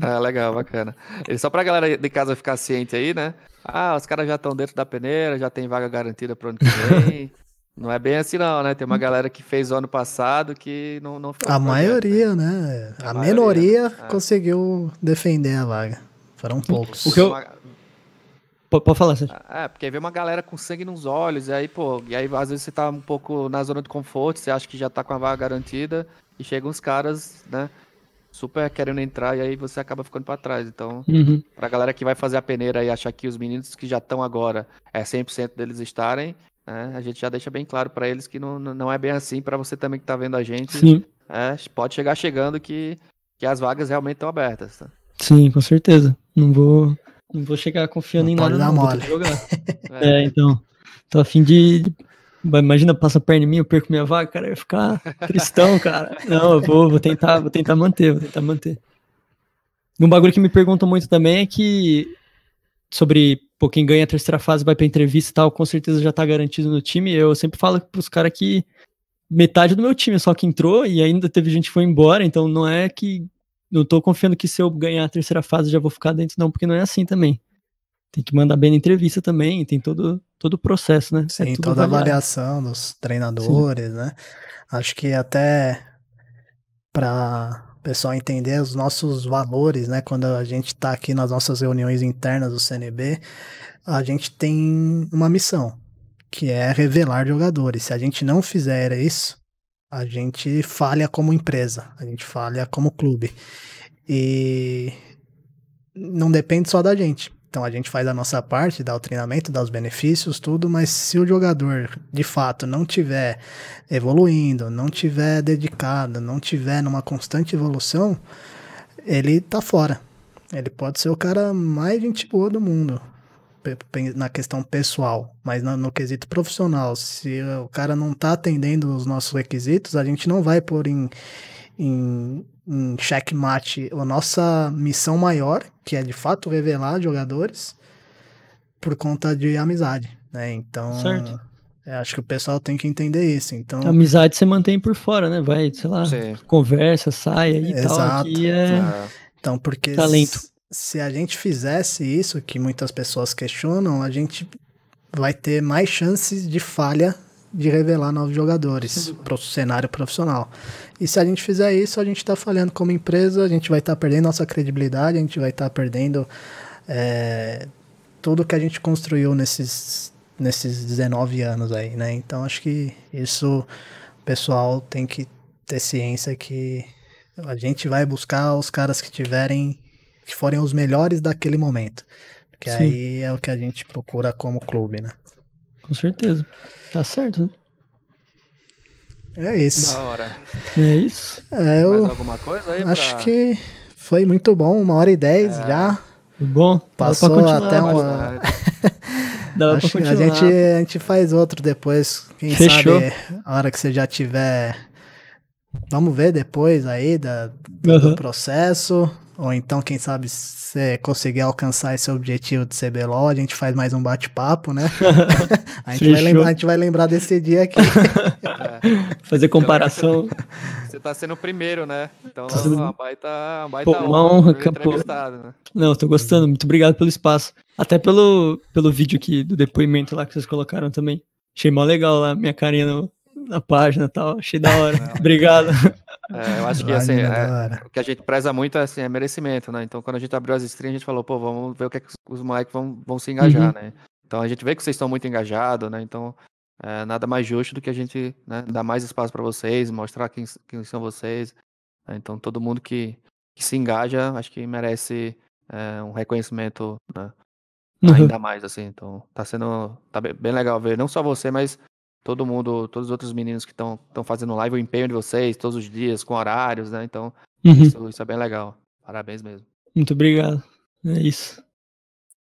S2: Ah, legal, bacana. E só pra galera de casa ficar ciente aí, né? Ah, os caras já estão dentro da peneira, já tem vaga garantida pro ano que vem. não é bem assim, não, né? Tem uma galera que fez o ano passado que não, não
S1: A né? maioria, né? A, a minoria né? é. conseguiu defender a vaga. Foram poucos. O que eu, Pode falar, Sérgio.
S2: Ah, é, porque aí uma galera com sangue nos olhos, e aí, pô, e aí às vezes você tá um pouco na zona de conforto, você acha que já tá com a vaga garantida, e chegam os caras, né, super querendo entrar, e aí você acaba ficando para trás. Então, uhum. pra galera que vai fazer a peneira e achar que os meninos que já estão agora é 100% deles estarem, né, a gente já deixa bem claro para eles que não, não é bem assim, para você também que tá vendo a gente. Sim. É, pode chegar chegando que, que as vagas realmente estão abertas. Tá?
S3: Sim, com certeza. Não vou
S2: não vou chegar confiando não em nada. Dar não, mole. Jogar. É. é, então.
S3: Tô afim de. Imagina, passa a perna em mim, eu perco minha vaga, cara, eu ia ficar tristão, cara. Não, eu vou, vou tentar, vou tentar manter, vou tentar manter. Um bagulho que me perguntam muito também é que sobre pô, quem ganha a terceira fase vai pra entrevista e tal, com certeza já tá garantido no time. Eu sempre falo pros caras que metade do meu time é só que entrou e ainda teve gente que foi embora, então não é que não tô confiando que se eu ganhar a terceira fase já vou ficar dentro, não, porque não é assim também. Tem que mandar bem na entrevista também, tem todo, todo o processo, né? Sim, é toda a avaliação
S1: dos treinadores, Sim. né? Acho que até para o pessoal entender os nossos valores, né? Quando a gente está aqui nas nossas reuniões internas do CNB, a gente tem uma missão, que é revelar jogadores. Se a gente não fizer isso, a gente falha como empresa, a gente falha como clube. E não depende só da gente. Então a gente faz a nossa parte, dá o treinamento, dá os benefícios, tudo, mas se o jogador de fato não tiver evoluindo, não tiver dedicado, não tiver numa constante evolução, ele tá fora. Ele pode ser o cara mais gente boa do mundo na questão pessoal, mas no, no quesito profissional, se o cara não está atendendo os nossos requisitos, a gente não vai pôr em, em, em checkmate a nossa missão maior, que é de fato revelar jogadores, por conta de amizade, né? Então, certo. É, acho que o pessoal tem que entender isso. Então, a amizade
S3: você mantém por fora, né? Vai, sei lá, Sim. conversa, sai e Exato. tal. Que é... é... Então, porque talento
S1: se a gente fizesse isso, que muitas pessoas questionam, a gente vai ter mais chances de falha de revelar novos jogadores para o cenário profissional. E se a gente fizer isso, a gente está falhando como empresa, a gente vai estar tá perdendo nossa credibilidade, a gente vai estar tá perdendo é, tudo que a gente construiu nesses, nesses 19 anos aí, né? Então acho que isso o pessoal tem que ter ciência que a gente vai buscar os caras que tiverem que forem os melhores daquele momento.
S2: Porque Sim. aí
S1: é o que a gente procura como clube, né? Com certeza. Tá certo, né? É isso. Da hora. É isso. É, eu Mais alguma coisa aí? Acho pra... que foi muito bom, uma hora e dez é. já. Bom, passou até né? uma. a gente, a gente faz outro depois. Quem Fechou. sabe a hora que você já tiver. Vamos ver depois aí da, uhum. do processo. Ou então, quem sabe, se conseguir alcançar esse objetivo de CBLOL, a gente faz mais um bate-papo, né? a, gente vai lembrar, a gente vai lembrar desse dia aqui.
S2: É. Fazer então, comparação. Você tá sendo o primeiro, né? Então, tá sendo... uma baita, uma baita Pô, uma honra, honra né?
S3: Não, tô gostando. Muito obrigado pelo espaço. Até pelo, pelo vídeo aqui, do depoimento lá que vocês colocaram também. Achei mó legal lá, minha carinha no, na página e tal. Achei da hora. Não, obrigado.
S2: É, eu acho que assim, é, o que a gente preza muito é, assim, é merecimento, né? Então, quando a gente abriu as streams, a gente falou, pô, vamos ver o que, é que os moleques vão, vão se engajar, uhum. né? Então, a gente vê que vocês estão muito engajados, né? Então, é, nada mais justo do que a gente né, dar mais espaço para vocês, mostrar quem, quem são vocês. Né? Então, todo mundo que, que se engaja, acho que merece é, um reconhecimento né? uhum. ainda mais, assim. Então, tá sendo tá bem legal ver não só você, mas todo mundo, todos os outros meninos que estão fazendo live, o empenho de vocês, todos os dias, com horários, né? Então, uhum. isso, isso, é bem legal. Parabéns mesmo.
S3: Muito obrigado. É isso.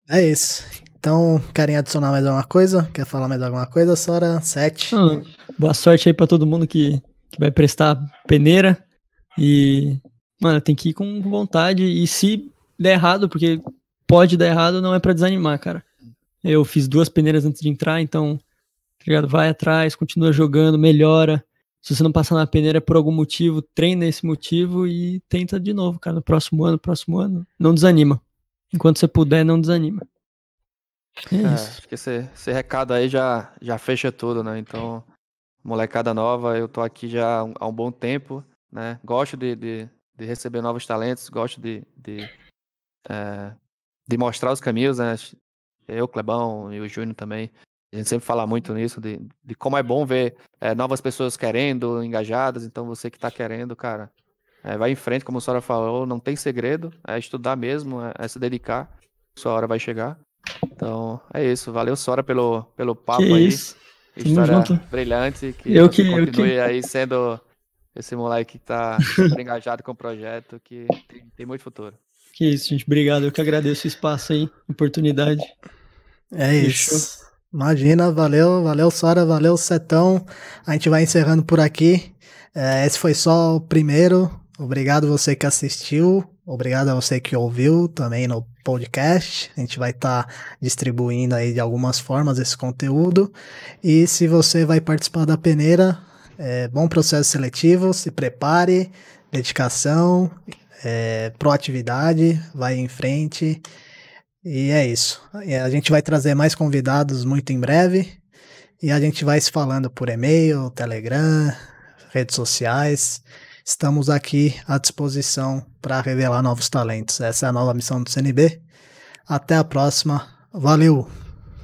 S1: É isso. Então, querem adicionar mais alguma coisa? Quer falar mais alguma coisa, Sora? Sete. Ah,
S3: boa sorte aí para todo mundo que, que vai prestar peneira. E, mano, tem que ir com vontade. E se der errado, porque pode dar errado, não é para desanimar, cara. Eu fiz duas peneiras antes de entrar, então Tá ligado? Vai atrás, continua jogando, melhora. Se você não passar na peneira por algum motivo, treina esse motivo e tenta de novo, cara, no próximo ano, próximo ano. Não desanima. Enquanto você puder, não desanima.
S2: É, é acho que esse, esse, recado aí já, já fecha tudo, né? Então, molecada nova, eu tô aqui já há um bom tempo, né? Gosto de, de, de receber novos talentos, gosto de, de, é, de mostrar os caminhos, né? Eu, Clebão e o Júnior também. A gente sempre fala muito nisso, de, de como é bom ver é, novas pessoas querendo, engajadas. Então, você que está querendo, cara, é, vai em frente, como a senhora falou, não tem segredo, é estudar mesmo, é, é se dedicar. Sua hora vai chegar. Então, é isso. Valeu, Sora, pelo, pelo papo que aí. Isso. História junto. brilhante. Que eu que, continue eu que... aí sendo esse moleque que tá engajado com o projeto, que tem, tem, muito futuro.
S3: Que isso, gente. Obrigado. Eu que agradeço o espaço aí, oportunidade. É isso. Fechou.
S1: Imagina, valeu, valeu Sora, valeu Setão. A gente vai encerrando por aqui. É, esse foi só o primeiro. Obrigado você que assistiu. Obrigado a você que ouviu também no podcast. A gente vai estar tá distribuindo aí de algumas formas esse conteúdo. E se você vai participar da peneira, é, bom processo seletivo, se prepare, dedicação, é, proatividade, vai em frente. E é isso. A gente vai trazer mais convidados muito em breve. E a gente vai se falando por e-mail, Telegram, redes sociais. Estamos aqui à disposição para revelar novos talentos. Essa é a nova missão do CNB. Até a próxima. Valeu!